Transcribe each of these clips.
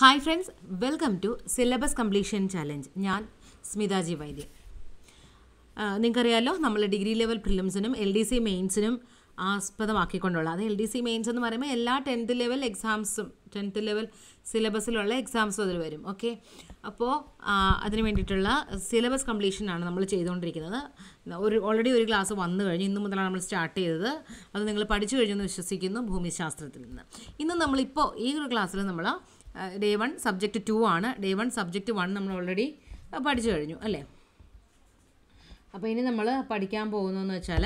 hi friends welcome to syllabus completion challenge ഞാൻ സ്മിതാജി വൈദ്യ നിങ്ങൾക്കറിയാലോ നമ്മൾ degree level ഫിലിംസിനും L D C മെയിൻസിനും ആസ്പദമാക്കിക്കൊണ്ടുള്ള അത് എൽ ഡി സി മെയിൻസ് എന്ന് പറയുമ്പോൾ എല്ലാ ടെൻത്ത് ലെവൽ എക്സാംസും ടെൻത്ത് ലെവൽ സിലബസിലുള്ള എക്സാംസും അതിൽ വരും ഓക്കെ അപ്പോൾ അതിന് വേണ്ടിയിട്ടുള്ള സിലബസ് കംപ്ലീഷനാണ് നമ്മൾ ചെയ്തുകൊണ്ടിരിക്കുന്നത് ഒരു ഓൾറെഡി ഒരു ക്ലാസ് വന്നു കഴിഞ്ഞു ഇന്ന് മുതലാണ് നമ്മൾ സ്റ്റാർട്ട് ചെയ്തത് അത് നിങ്ങൾ പഠിച്ചു കഴിഞ്ഞെന്ന് വിശ്വസിക്കുന്നു ഭൂമിശാസ്ത്രത്തിൽ നിന്ന് ഇന്ന് നമ്മളിപ്പോൾ ഈ ഒരു ക്ലാസ്സിൽ നമ്മൾ ഡേ വൺ സബ്ജക്റ്റ് ടു ആണ് ഡേ വൺ സബ്ജക്റ്റ് വൺ നമ്മൾ ഓൾറെഡി പഠിച്ചു കഴിഞ്ഞു അല്ലേ അപ്പോൾ ഇനി നമ്മൾ പഠിക്കാൻ പോകുന്നതെന്ന് വെച്ചാൽ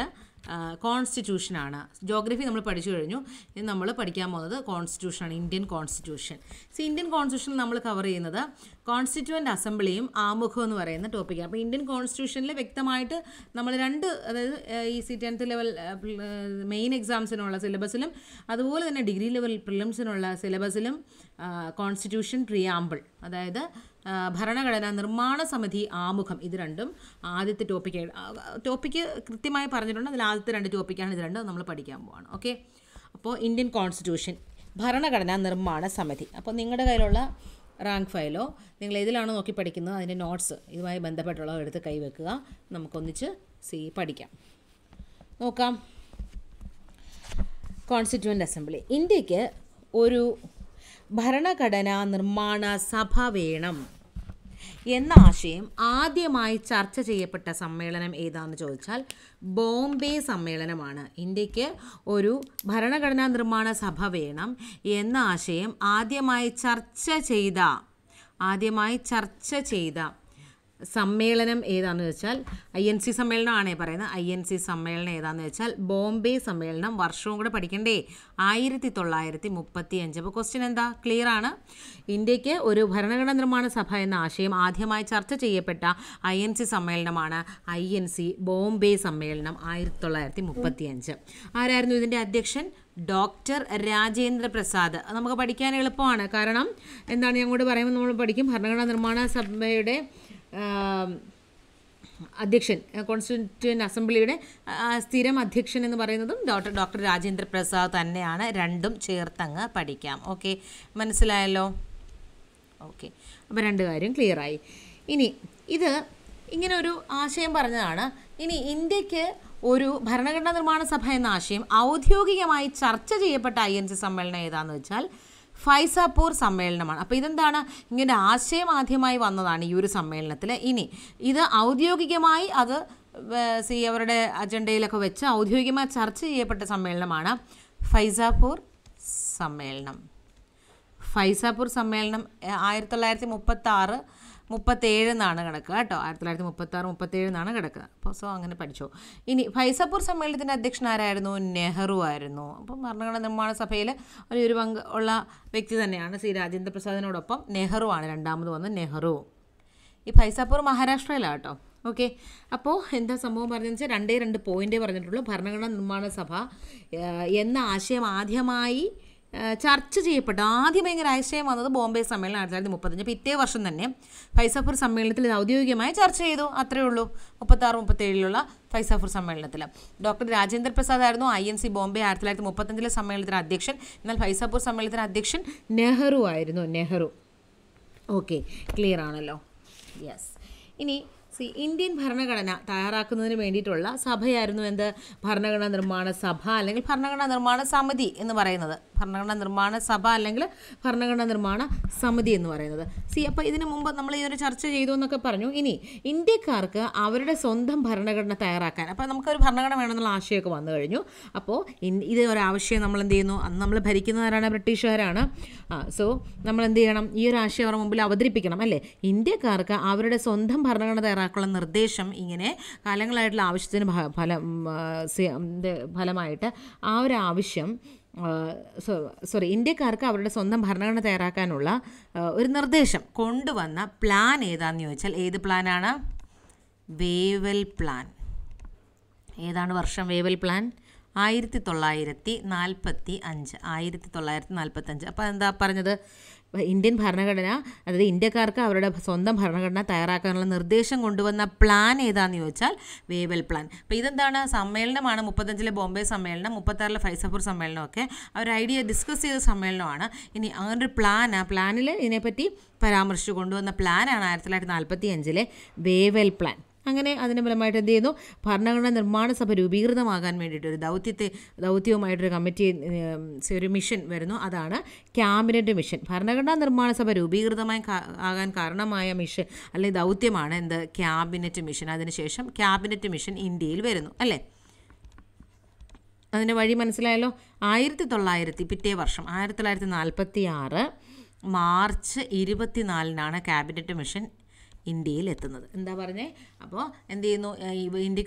കോൺസ്റ്റിറ്റ്യൂഷനാണ് ജോഗ്രഫി നമ്മൾ പഠിച്ചു കഴിഞ്ഞു ഇനി നമ്മൾ പഠിക്കാൻ പോകുന്നത് കോൺസ്റ്റിറ്റ്യൂഷനാണ് Indian constitution so Indian constitution നമ്മൾ കവർ ചെയ്യുന്നത് കോൺസ്റ്റിറ്റ്യൂവൻ്റ് അസംബ്ലിയും ആമുഖം എന്ന് പറയുന്ന ടോപ്പിക്കാണ് അപ്പോൾ ഇന്ത്യൻ കോൺസ്റ്റിറ്റ്യൂഷനിൽ വ്യക്തമായിട്ട് നമ്മൾ രണ്ട് അതായത് ഈ സി ടെൻത്ത് ലെവൽ മെയിൻ എക്സാംസിനുള്ള സിലബസിലും അതുപോലെ തന്നെ ഡിഗ്രി ലെവൽ പ്രിലിംസിനുള്ള സിലബസിലും കോൺസ്റ്റിറ്റ്യൂഷൻ പ്രിയാമ്പിൾ അതായത് ഭരണഘടന നിർമ്മാണ സമിതി ആമുഖം ഇത് രണ്ടും ആദ്യത്തെ ടോപ്പിക് ടോപ്പിക്ക് കൃത്യമായി പറഞ്ഞിട്ടുണ്ട് അതിൽ ആദ്യത്തെ രണ്ട് ടോപ്പിക്കാണ് ഇത് രണ്ടും നമ്മൾ പഠിക്കാൻ പോവാണ് ഓക്കെ അപ്പോൾ ഇന്ത്യൻ കോൺസ്റ്റിറ്റ്യൂഷൻ ഭരണഘടന നിർമ്മാണ സമിതി അപ്പോൾ നിങ്ങളുടെ കയ്യിലുള്ള റാങ്ക് ഫയലോ നിങ്ങൾ ഏതിലാണോ നോക്കി പഠിക്കുന്നത് അതിൻ്റെ നോട്ട്സ് ഇതുമായി ബന്ധപ്പെട്ടുള്ള എടുത്ത് കൈവെക്കുക നമുക്കൊന്നിച്ച് സി പഠിക്കാം നോക്കാം കോൺസ്റ്റിറ്റ്യൂവൻ്റ് അസംബ്ലി ഇന്ത്യക്ക് ഒരു ഭരണഘടനാ നിർമ്മാണ സഭ വേണം എന്ന ആശയം ആദ്യമായി ചർച്ച ചെയ്യപ്പെട്ട സമ്മേളനം ഏതാണെന്ന് ചോദിച്ചാൽ ബോംബെ സമ്മേളനമാണ് ഇന്ത്യക്ക് ഒരു ഭരണഘടനാ നിർമ്മാണ സഭ വേണം എന്ന ആശയം ആദ്യമായി ചർച്ച ചെയ്ത ആദ്യമായി ചർച്ച ചെയ്ത സമ്മേളനം ഏതാന്ന് വെച്ചാൽ ഐ എൻ സി സമ്മേളനമാണേ പറയുന്നത് ഐ എൻ സി സമ്മേളനം ഏതാന്ന് വെച്ചാൽ ബോംബെ സമ്മേളനം വർഷവും കൂടെ പഠിക്കണ്ടേ ആയിരത്തി തൊള്ളായിരത്തി മുപ്പത്തി അഞ്ച് അപ്പോൾ ക്വസ്റ്റ്യൻ എന്താ ക്ലിയർ ആണ് ഇന്ത്യക്ക് ഒരു ഭരണഘടന നിർമ്മാണ സഭ എന്ന ആശയം ആദ്യമായി ചർച്ച ചെയ്യപ്പെട്ട ഐ എൻ സി സമ്മേളനമാണ് ഐ എൻ സി ബോംബെ സമ്മേളനം ആയിരത്തി തൊള്ളായിരത്തി മുപ്പത്തി അഞ്ച് ആരായിരുന്നു ഇതിൻ്റെ അധ്യക്ഷൻ ഡോക്ടർ രാജേന്ദ്ര പ്രസാദ് നമുക്ക് പഠിക്കാൻ എളുപ്പമാണ് കാരണം എന്താണ് ഞങ്ങളോട് പറയുമ്പോൾ നമ്മൾ പഠിക്കും ഭരണഘടനാ നിർമ്മാണ സഭയുടെ അധ്യക്ഷൻ കോൺസ്റ്റിറ്റ്യൂൻ അസംബ്ലിയുടെ സ്ഥിരം അധ്യക്ഷൻ എന്ന് പറയുന്നതും ഡോക്ടർ ഡോക്ടർ രാജേന്ദ്ര പ്രസാദ് തന്നെയാണ് രണ്ടും ചേർത്തങ്ങ് പഠിക്കാം ഓക്കെ മനസ്സിലായല്ലോ ഓക്കെ അപ്പോൾ രണ്ട് കാര്യം ക്ലിയറായി ഇനി ഇത് ഇങ്ങനെ ഒരു ആശയം പറഞ്ഞതാണ് ഇനി ഇന്ത്യക്ക് ഒരു ഭരണഘടനാ നിർമ്മാണ സഭ എന്ന ആശയം ഔദ്യോഗികമായി ചർച്ച ചെയ്യപ്പെട്ട ഐ എൻ സി സമ്മേളനം ഏതാണെന്ന് വെച്ചാൽ ഫൈസാപൂർ സമ്മേളനമാണ് അപ്പോൾ ഇതെന്താണ് ഇങ്ങനെ ആശയം ആദ്യമായി വന്നതാണ് ഈ ഒരു സമ്മേളനത്തിൽ ഇനി ഇത് ഔദ്യോഗികമായി അത് സി അവരുടെ അജണ്ടയിലൊക്കെ വെച്ച് ഔദ്യോഗികമായി ചർച്ച ചെയ്യപ്പെട്ട സമ്മേളനമാണ് ഫൈസാപൂർ സമ്മേളനം ഫൈസാപൂർ സമ്മേളനം ആയിരത്തി തൊള്ളായിരത്തി മുപ്പത്തി മുപ്പത്തേഴ് എന്നാണ് കിടക്കുക കേട്ടോ ആയിരത്തി തൊള്ളായിരത്തി മുപ്പത്താറ് മുപ്പത്തേഴ് എന്നാണ് കിടക്കുന്നത് അപ്പോൾ സോ അങ്ങനെ പഠിച്ചു ഇനി ഫൈസപ്പൂർ സമ്മേളനത്തിൻ്റെ അധ്യക്ഷൻ ആരായിരുന്നു നെഹ്റു ആയിരുന്നു അപ്പം ഭരണഘടന നിർമ്മാണ സഭയിൽ വലിയൊരു പങ്ക് ഉള്ള വ്യക്തി തന്നെയാണ് സി രാജേന്ദ്ര പ്രസാദിനോടൊപ്പം നെഹ്റു ആണ് രണ്ടാമത് വന്ന നെഹ്റു ഈ ഫൈസാപ്പൂർ മഹാരാഷ്ട്രയിലാണ് കേട്ടോ ഓക്കെ അപ്പോൾ എന്താ സംഭവം പറഞ്ഞതെന്ന് വെച്ചാൽ രണ്ടേ രണ്ട് പോയിൻ്റേ പറഞ്ഞിട്ടുള്ളൂ ഭരണഘടനാ നിർമ്മാണ സഭ എന്ന ആശയം ആദ്യമായി ചർച്ച ചെയ്യപ്പെട്ടു ആദ്യം ഭയങ്കര ആശയം വന്നത് ബോംബെ സമ്മേളനം ആയിരത്തി തൊള്ളായിരത്തി മുപ്പത്തഞ്ച് പിറ്റേ വർഷം തന്നെ ഫൈസഫർ സമ്മേളനത്തിൽ ഇത് ഔദ്യോഗികമായി ചർച്ച ചെയ്തു അത്രയേ ഉള്ളൂ മുപ്പത്താറ് മുപ്പത്തേഴിലുള്ള ഫൈസഫർ സമ്മേളനത്തിൽ ഡോക്ടർ രാജേന്ദ്ര പ്രസാദ് ആയിരുന്നു ഐ എൻ സി ബോംബെ ആയിരത്തി തൊള്ളായിരത്തി മുപ്പത്തഞ്ചിലെ സമ്മേളനത്തിന് അധ്യക്ഷൻ എന്നാൽ ഫൈസാപൂർ സമ്മേളനത്തിന് അധ്യക്ഷൻ നെഹ്റു ആയിരുന്നു നെഹ്റു ഓക്കെ ക്ലിയർ ആണല്ലോ യെസ് ഇനി സി ഇന്ത്യൻ ഭരണഘടന തയ്യാറാക്കുന്നതിന് വേണ്ടിയിട്ടുള്ള സഭയായിരുന്നു എന്ത് ഭരണഘടനാ നിർമ്മാണ സഭ അല്ലെങ്കിൽ ഭരണഘടനാ നിർമ്മാണ സമിതി എന്ന് പറയുന്നത് ഭരണഘടനാ നിർമ്മാണ സഭ അല്ലെങ്കിൽ ഭരണഘടനാ നിർമ്മാണ സമിതി എന്ന് പറയുന്നത് സി അപ്പോൾ ഇതിനു മുമ്പ് നമ്മൾ ഇതൊരു ചർച്ച ചെയ്തു എന്നൊക്കെ പറഞ്ഞു ഇനി ഇന്ത്യക്കാർക്ക് അവരുടെ സ്വന്തം ഭരണഘടന തയ്യാറാക്കാൻ അപ്പോൾ നമുക്കൊരു ഭരണഘടന വേണമെന്നുള്ള ആശയമൊക്കെ വന്നു കഴിഞ്ഞു അപ്പോൾ ഇത് ഒരാവശ്യം നമ്മൾ എന്ത് ചെയ്യുന്നു അന്ന് നമ്മൾ ഭരിക്കുന്നവരാണ് ബ്രിട്ടീഷുകാരാണ് സോ നമ്മൾ എന്ത് ചെയ്യണം ഈ ഒരു ആശയം അവരുടെ മുമ്പിൽ അവതരിപ്പിക്കണം അല്ലേ ഇന്ത്യക്കാർക്ക് അവരുടെ സ്വന്തം ഭരണഘടന തയ്യാറാക്കാൻ ഉണ്ടാക്കാനുള്ള നിർദ്ദേശം ഇങ്ങനെ കാലങ്ങളായിട്ടുള്ള ആവശ്യത്തിന് ഫലം ഫലമായിട്ട് ആ ഒരു ആവശ്യം സോറി ഇന്ത്യക്കാർക്ക് അവരുടെ സ്വന്തം ഭരണഘടന തയ്യാറാക്കാനുള്ള ഒരു നിർദ്ദേശം കൊണ്ടുവന്ന പ്ലാൻ ഏതാണെന്ന് ചോദിച്ചാൽ ഏത് പ്ലാനാണ് വേവൽ പ്ലാൻ ഏതാണ് വർഷം വേവൽ പ്ലാൻ ആയിരത്തി തൊള്ളായിരത്തി നാൽപ്പത്തി അഞ്ച് ആയിരത്തി തൊള്ളായിരത്തി നാൽപ്പത്തഞ്ച് അപ്പോൾ എന്താ പറഞ്ഞത് ഇന്ത്യൻ ഭരണഘടന അതായത് ഇന്ത്യക്കാർക്ക് അവരുടെ സ്വന്തം ഭരണഘടന തയ്യാറാക്കാനുള്ള നിർദ്ദേശം കൊണ്ടുവന്ന പ്ലാൻ ഏതാണെന്ന് ചോദിച്ചാൽ വേവൽ പ്ലാൻ അപ്പോൾ ഇതെന്താണ് സമ്മേളനമാണ് മുപ്പത്തഞ്ചിലെ ബോംബെ സമ്മേളനം മുപ്പത്താറിലെ ഫൈസപ്പൂർ സമ്മേളനമൊക്കെ അവർ ഐഡിയ ഡിസ്കസ് ചെയ്ത സമ്മേളനമാണ് ഇനി അങ്ങനെ ഒരു പ്ലാൻ ആ പ്ലാനിൽ ഇതിനെപ്പറ്റി പരാമർശിച്ചു കൊണ്ടുവന്ന പ്ലാനാണ് ആയിരത്തി തൊള്ളായിരത്തി നാൽപ്പത്തി അഞ്ചിലെ വേവൽ പ്ലാൻ അങ്ങനെ അതിൻ്റെ ഫലമായിട്ട് എന്ത് ചെയ്യുന്നു ഭരണഘടനാ നിർമ്മാണ സഭ രൂപീകൃതമാകാൻ വേണ്ടിയിട്ട് ഒരു ദൗത്യത്തെ ദൗത്യവുമായിട്ടൊരു കമ്മിറ്റി ഒരു മിഷൻ വരുന്നു അതാണ് ക്യാബിനറ്റ് മിഷൻ ഭരണഘടനാ നിർമ്മാണ സഭ രൂപീകൃതമായി ആകാൻ കാരണമായ മിഷൻ അല്ലെങ്കിൽ ദൗത്യമാണ് എന്ത് ക്യാബിനറ്റ് മിഷൻ അതിനുശേഷം ക്യാബിനറ്റ് മിഷൻ ഇന്ത്യയിൽ വരുന്നു അല്ലേ അതിൻ്റെ വഴി മനസ്സിലായല്ലോ ആയിരത്തി തൊള്ളായിരത്തി പിറ്റേ വർഷം ആയിരത്തി തൊള്ളായിരത്തി നാൽപ്പത്തി ആറ് മാർച്ച് ഇരുപത്തിനാലിനാണ് ക്യാബിനറ്റ് മിഷൻ ഇന്ത്യയിൽ എത്തുന്നത് എന്താ പറഞ്ഞേ അപ്പോൾ എന്ത് ചെയ്യുന്നു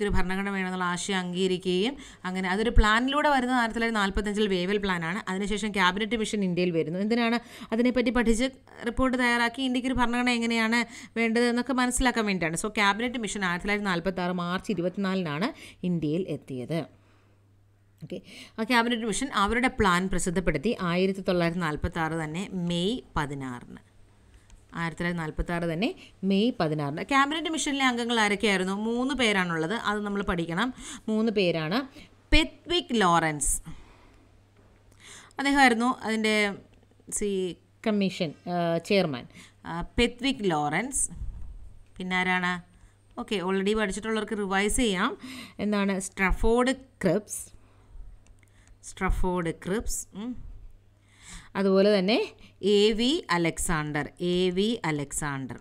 ഒരു ഭരണഘടന വേണമെന്നുള്ള ആശയം അംഗീകരിക്കുകയും അങ്ങനെ അതൊരു പ്ലാനിലൂടെ വരുന്ന ആയിരത്തി തൊള്ളായിരത്തി നാൽപ്പത്തഞ്ചിൽ വേവൽ പ്ലാനാണ് അതിനുശേഷം ക്യാബിനറ്റ് മിഷൻ ഇന്ത്യയിൽ വരുന്നു എന്തിനാണ് അതിനെപ്പറ്റി പഠിച്ച് റിപ്പോർട്ട് തയ്യാറാക്കി ഒരു ഭരണഘടന എങ്ങനെയാണ് വേണ്ടത് എന്നൊക്കെ മനസ്സിലാക്കാൻ വേണ്ടിയിട്ടാണ് സോ ക്യാബിനറ്റ് മിഷൻ ആയിരത്തി തൊള്ളായിരത്തി നാൽപ്പത്തി ആറ് മാർച്ച് ഇരുപത്തിനാലിനാണ് ഇന്ത്യയിൽ എത്തിയത് ഓക്കെ ആ ക്യാബിനറ്റ് മിഷൻ അവരുടെ പ്ലാൻ പ്രസിദ്ധപ്പെടുത്തി ആയിരത്തി തൊള്ളായിരത്തി നാൽപ്പത്തി ആറ് തന്നെ മെയ് പതിനാറിന് ആയിരത്തി തൊള്ളായിരത്തി നാൽപ്പത്തി ആറ് തന്നെ മെയ് പതിനാറിന് ക്യാബിനറ്റ് മിഷനിലെ അംഗങ്ങൾ ആരൊക്കെയായിരുന്നു മൂന്ന് പേരാണുള്ളത് അത് നമ്മൾ പഠിക്കണം മൂന്ന് പേരാണ് പെത്വിക് ലോറൻസ് അദ്ദേഹമായിരുന്നു അതിൻ്റെ സി കമ്മീഷൻ ചെയർമാൻ പെത്വിക് ലോറൻസ് പിന്നെ ആരാണ് ഓക്കെ ഓൾറെഡി പഠിച്ചിട്ടുള്ളവർക്ക് റിവൈസ് ചെയ്യാം എന്താണ് സ്ട്രഫോർഡ് ക്രിപ്സ് സ്ട്രഫോർഡ് ക്രിപ്സ് അതുപോലെ തന്നെ A V Alexander A V Alexander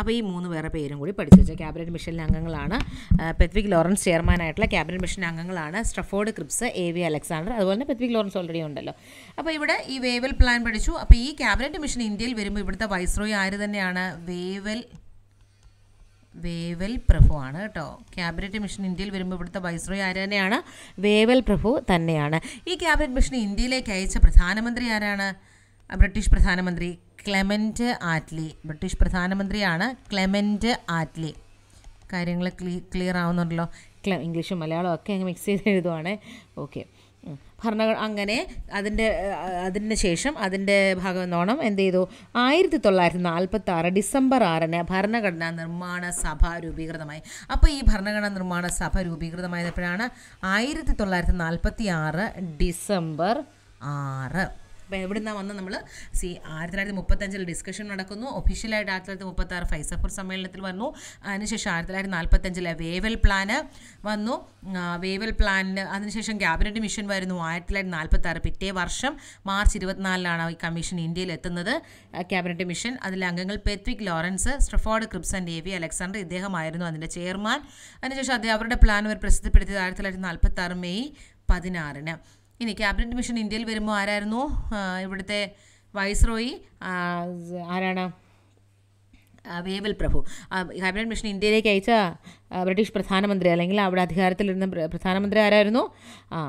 അപ്പോൾ ഈ മൂന്ന് വേറെ പേരും കൂടി പഠിച്ചു വെച്ചാൽ ക്യാബിനറ്റ് മിഷനിലെ അംഗങ്ങളാണ് പെത്വിക് ലോറൻസ് ചെയർമാനായിട്ടുള്ള ക്യാബിനറ്റ് മിഷൻ അംഗങ്ങളാണ് Stafford Cripps A V Alexander അതുപോലെ തന്നെ പെത്വിക് ലോറൻസ് ഓൾറെഡി ഉണ്ടല്ലോ അപ്പോൾ ഇവിടെ ഈ വേവൽ പ്ലാൻ പഠിച്ചു അപ്പോൾ ഈ ക്യാബിനറ്റ് മിഷൻ ഇന്ത്യയിൽ വരുമ്പോൾ ഇവിടുത്തെ വൈസ്രോയി ആര് തന്നെയാണ് വേവൽ വേവൽ പ്രഭു ആണ് കേട്ടോ ക്യാബിനറ്റ് മിഷൻ ഇന്ത്യയിൽ വരുമ്പോൾ ഇവിടുത്തെ വൈസ്രോയി ആര് തന്നെയാണ് വേവൽ പ്രഭു തന്നെയാണ് ഈ ക്യാബിനറ്റ് മിഷൻ ഇന്ത്യയിലേക്ക് അയച്ച പ്രധാനമന്ത്രി ആരാണ് ബ്രിട്ടീഷ് പ്രധാനമന്ത്രി ക്ലെമൻറ്റ് ആറ്റ്ലി ബ്രിട്ടീഷ് പ്രധാനമന്ത്രിയാണ് ക്ലെമൻറ്റ് ആറ്റ്ലി കാര്യങ്ങൾ ക്ലീ ക്ലിയർ ആവുന്നുണ്ടല്ലോ ഇംഗ്ലീഷും മലയാളവും ഒക്കെ അങ്ങ് മിക്സ് ചെയ്ത് എഴുതുവാണേ ഓക്കെ ഭരണ അങ്ങനെ അതിൻ്റെ അതിന് ശേഷം അതിൻ്റെ ഭാഗമെന്നോണം എന്ത് ചെയ്തു ആയിരത്തി തൊള്ളായിരത്തി നാൽപ്പത്തി ആറ് ഡിസംബർ ആറിന് ഭരണഘടനാ നിർമ്മാണ സഭ രൂപീകൃതമായി അപ്പോൾ ഈ ഭരണഘടനാ നിർമ്മാണ സഭ രൂപീകൃതമായപ്പോഴാണ് ആയിരത്തി തൊള്ളായിരത്തി നാൽപ്പത്തി ആറ് ഡിസംബർ ആറ് അപ്പോൾ എവിടെ നിന്നാണ് വന്ന് നമ്മൾ സി ആയിരത്തി തൊള്ളായിരത്തി മുപ്പത്തഞ്ചിൽ ഡിസ്കഷൻ നടക്കുന്നു ഒഫീഷ്യലായിട്ട് ആയിരത്തി തൊള്ളായിരത്തി മുപ്പത്താറ് ഫൈസഫർ സമ്മേളനത്തിൽ വന്നു അതിനുശേഷം ആയിരത്തി തൊള്ളായിരത്തി നാൽപ്പത്തഞ്ചിലെ വേവൽ പ്ലാന് വന്നു വേവൽ പ്ലാനിന് അതിനുശേഷം ക്യാബിനറ്റ് മിഷൻ വരുന്നു ആയിരത്തി തൊള്ളായിരത്തി നാൽപ്പത്തി പിറ്റേ വർഷം മാർച്ച് ഇരുപത്തിനാലിലാണ് ഈ കമ്മീഷൻ ഇന്ത്യയിൽ എത്തുന്നത് ക്യാബിനറ്റ് മിഷൻ അതിൽ അംഗങ്ങൾ Pethick Lawrence Stafford Cripps A V Alexander ഇദ്ദേഹമായിരുന്നു അതിൻ്റെ ചെയർമാൻ അതിനുശേഷം അദ്ദേഹം അവരുടെ പ്ലാൻ അവർ പ്രസിദ്ധപ്പെടുത്തിയത് ആയിരത്തി തൊള്ളായിരത്തി നാൽപ്പത്താറ് മെയ് പതിനാറിന് ഇനി ക്യാബിനറ്റ് മിഷൻ ഇന്ത്യയിൽ വരുമ്പോൾ ആരായിരുന്നു ഇവിടുത്തെ വൈസ്രോയി ആരാണ് വേവൽ പ്രഭു ക്യാബിനറ്റ് മിഷൻ ഇന്ത്യയിലേക്ക് അയച്ച ബ്രിട്ടീഷ് പ്രധാനമന്ത്രി അല്ലെങ്കിൽ അവിടെ അധികാരത്തിലിരുന്ന പ്രധാനമന്ത്രി ആരായിരുന്നു ആ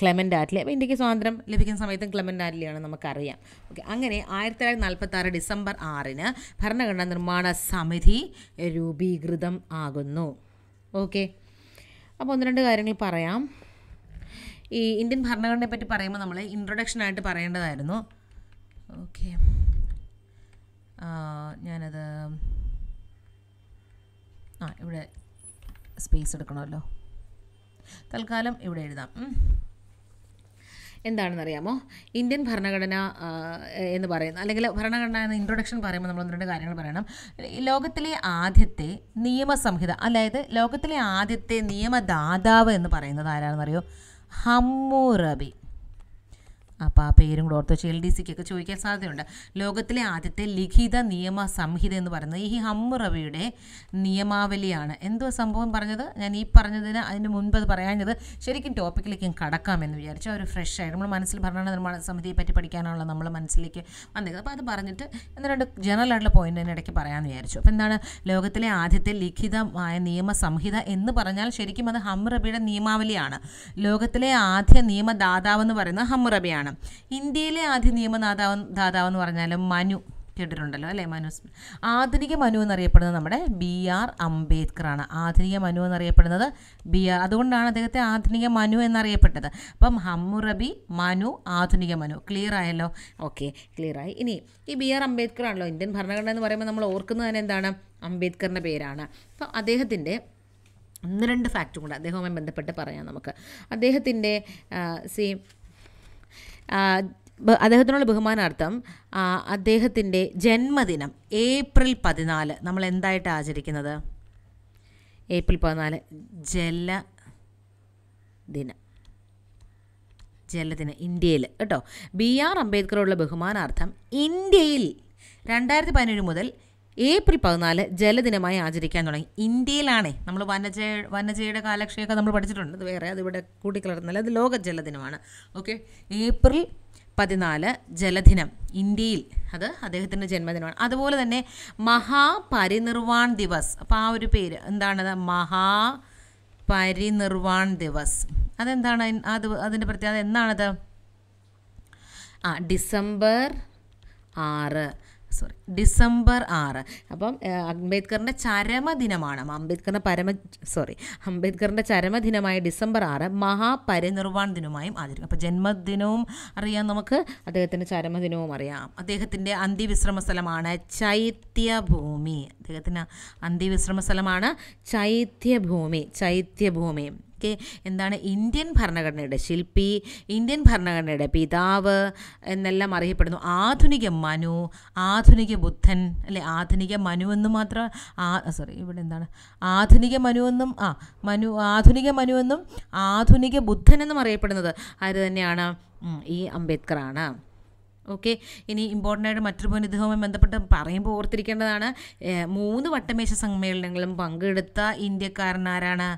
ക്ലെമൻ്റ് ആറ്റ്ലി അപ്പോൾ ഇന്ത്യക്ക് സ്വാതന്ത്ര്യം ലഭിക്കുന്ന സമയത്തും ക്ലെമൻ്റ് ആറ്റ്ലിയാണ് നമുക്കറിയാം ഓക്കെ അങ്ങനെ ആയിരത്തി തൊള്ളായിരത്തി നാൽപ്പത്തി ആറ് ഡിസംബർ ആറിന് ഭരണഘടനാ നിർമ്മാണ സമിതി രൂപീകൃതം ആകുന്നു ഓക്കെ അപ്പോൾ ഒന്ന് രണ്ട് കാര്യങ്ങൾ പറയാം ഈ ഇന്ത്യൻ ഭരണഘടനയെ പറ്റി പറയുമ്പോൾ നമ്മൾ ഇൻട്രൊഡക്ഷൻ ആയിട്ട് പറയേണ്ടതായിരുന്നു ഓക്കെ ഞാനത് ആ ഇവിടെ സ്പേസ് എടുക്കണമല്ലോ തൽക്കാലം ഇവിടെ എഴുതാം എന്താണെന്നറിയാമോ ഇന്ത്യൻ ഭരണഘടന എന്ന് പറയുന്ന അല്ലെങ്കിൽ ഭരണഘടന എന്ന ഇൻട്രൊഡക്ഷൻ പറയുമ്പോൾ നമ്മൾ രണ്ട് കാര്യങ്ങൾ പറയണം ലോകത്തിലെ ആദ്യത്തെ നിയമസംഹിത അതായത് ലോകത്തിലെ ആദ്യത്തെ നിയമദാതാവ് എന്ന് പറയുന്നത് ആരാണെന്നറിയോ ഹമ്മുറബി അപ്പോൾ ആ പേരും കൂടെ ഓർത്തു വെച്ച് എൽ ഡി സിക്കൊക്കെ ചോദിക്കാൻ സാധ്യതയുണ്ട് ലോകത്തിലെ ആദ്യത്തെ ലിഖിത നിയമ സംഹിത എന്ന് പറയുന്നത് ഈ ഹമ്മുറബിയുടെ നിയമാവലിയാണ് എന്തോ സംഭവം പറഞ്ഞത് ഞാൻ ഈ പറഞ്ഞതിന് അതിന് മുൻപ് അത് പറയാഞ്ഞത് ശരിക്കും ടോപ്പിക്കിലേക്ക് കടക്കാമെന്ന് വിചാരിച്ചു അവർ ഫ്രഷ് ആയിട്ട് നമ്മൾ മനസ്സിൽ ഭരണ നിർമ്മാണ സമിതിയെ പറ്റി പഠിക്കാനുള്ള നമ്മൾ മനസ്സിലേക്ക് വന്നിരിക്കുന്നത് അപ്പോൾ അത് പറഞ്ഞിട്ട് എന്ന രണ്ട് ജനറൽ ആയിട്ടുള്ള പോയിന്റ് തന്നെ ഇടയ്ക്ക് പറയാമെന്ന് വിചാരിച്ചു അപ്പോൾ എന്താണ് ലോകത്തിലെ ആദ്യത്തെ ലിഖിതമായ നിയമ സംഹിത എന്ന് പറഞ്ഞാൽ ശരിക്കും അത് ഹമ്മുറബിയുടെ നിയമാവലിയാണ് ലോകത്തിലെ ആദ്യ നിയമദാതാവെന്ന് പറയുന്നത് ഹമ്മുറബിയാണ് കാരണം ഇന്ത്യയിലെ ആദ്യ നിയമദാതാവ് ദാതാവ് എന്ന് പറഞ്ഞാൽ മനു കേട്ടിട്ടുണ്ടല്ലോ അല്ലേ മനു ആധുനിക മനു എന്നറിയപ്പെടുന്നത് നമ്മുടെ ബി ആർ അംബേദ്കർ ആണ് ആധുനിക മനു എന്നറിയപ്പെടുന്നത് ബി ആർ അതുകൊണ്ടാണ് അദ്ദേഹത്തെ ആധുനിക മനു എന്നറിയപ്പെട്ടത് അപ്പം ഹമ്മുറബി മനു ആധുനിക മനു ക്ലിയർ ആയല്ലോ ഓക്കെ ക്ലിയർ ആയി ഇനി ഈ ബി ആർ അംബേദ്കർ ആണല്ലോ ഇന്ത്യൻ ഭരണഘടന എന്ന് പറയുമ്പോൾ നമ്മൾ ഓർക്കുന്നത് തന്നെ എന്താണ് അംബേദ്കറിൻ്റെ പേരാണ് അപ്പോൾ അദ്ദേഹത്തിൻ്റെ ഒന്ന് രണ്ട് ഫാക്റ്റും കൂടെ അദ്ദേഹവുമായി ബന്ധപ്പെട്ട് പറയാം നമുക്ക് അദ്ദേഹത്തിൻ്റെ സി അദ്ദേഹത്തിനുള്ള ബഹുമാനാർത്ഥം അദ്ദേഹത്തിൻ്റെ ജന്മദിനം ഏപ്രിൽ പതിനാല് നമ്മൾ എന്തായിട്ട് ആചരിക്കുന്നത് ഏപ്രിൽ പതിനാല് ജല ദിനം ജലദിനം ഇന്ത്യയിൽ കേട്ടോ ബി ആർ അംബേദ്കറുള്ള ബഹുമാനാർത്ഥം ഇന്ത്യയിൽ രണ്ടായിരത്തി പതിനേഴ് മുതൽ ഏപ്രിൽ പതിനാല് ജലദിനമായി ആചരിക്കാൻ തുടങ്ങി ഇന്ത്യയിലാണേ നമ്മൾ വനജയ വനജയുടെ കാലക്ഷയൊക്കെ നമ്മൾ പഠിച്ചിട്ടുണ്ട് അത് വേറെ അതിവിടെ കൂട്ടിക്കലർന്നല്ല അത് ലോക ജലദിനമാണ് ഓക്കെ ഏപ്രിൽ പതിനാല് ജലദിനം ഇന്ത്യയിൽ അത് അദ്ദേഹത്തിൻ്റെ ജന്മദിനമാണ് അതുപോലെ തന്നെ മഹാപരിനിർവാൺ ദിവസ് അപ്പോൾ ആ ഒരു പേര് എന്താണത് മഹാപരിനിർവാൺ ദിവസ് അതെന്താണ് അത് അതിൻ്റെ പ്രത്യേകത എന്താണത് ആ ഡിസംബർ ആറ് സോറി ഡിസംബർ ആറ് അപ്പം അംബേദ്കറിൻ്റെ ചരമദിനമാണ് അംബേദ്കറിൻ്റെ പരമ സോറി അംബേദ്കറിൻ്റെ ചരമദിനമായ ഡിസംബർ ആറ് മഹാപരിനിർവാൺ ദിനമായും ആചരിക്കും അപ്പോൾ ജന്മദിനവും അറിയാം നമുക്ക് അദ്ദേഹത്തിൻ്റെ ചരമദിനവും അറിയാം അദ്ദേഹത്തിൻ്റെ അന്ത്യവിശ്രമ സ്ഥലമാണ് ചൈത്യഭൂമി അദ്ദേഹത്തിൻ്റെ അന്ത്യവിശ്രമ സ്ഥലമാണ് ചൈത്യഭൂമി ചൈത്യഭൂമി ഒക്കെ എന്താണ് ഇന്ത്യൻ ഭരണഘടനയുടെ ശില്പി ഇന്ത്യൻ ഭരണഘടനയുടെ പിതാവ് എന്നെല്ലാം അറിയപ്പെടുന്നു ആധുനിക മനു ആധുനിക ബുദ്ധൻ അല്ലെ ആധുനിക മനു എന്ന് മാത്രം ആ സോറി ഇവിടെ എന്താണ് ആധുനിക മനു എന്നും ആ മനു ആധുനിക മനു എന്നും ആധുനിക ബുദ്ധൻ എന്നും അറിയപ്പെടുന്നത് ആര് തന്നെയാണ് ഈ അംബേദ്കറാണ് ഓക്കെ ഇനി ഇമ്പോർട്ടൻ്റ് ആയിട്ട് മറ്റൊരു പോയിന്റ് ബന്ധപ്പെട്ട് പറയുമ്പോൾ ഓർത്തിരിക്കേണ്ടതാണ് മൂന്ന് വട്ടമേശ സമ്മേളനങ്ങളും പങ്കെടുത്ത ഇന്ത്യക്കാരനാരാണ്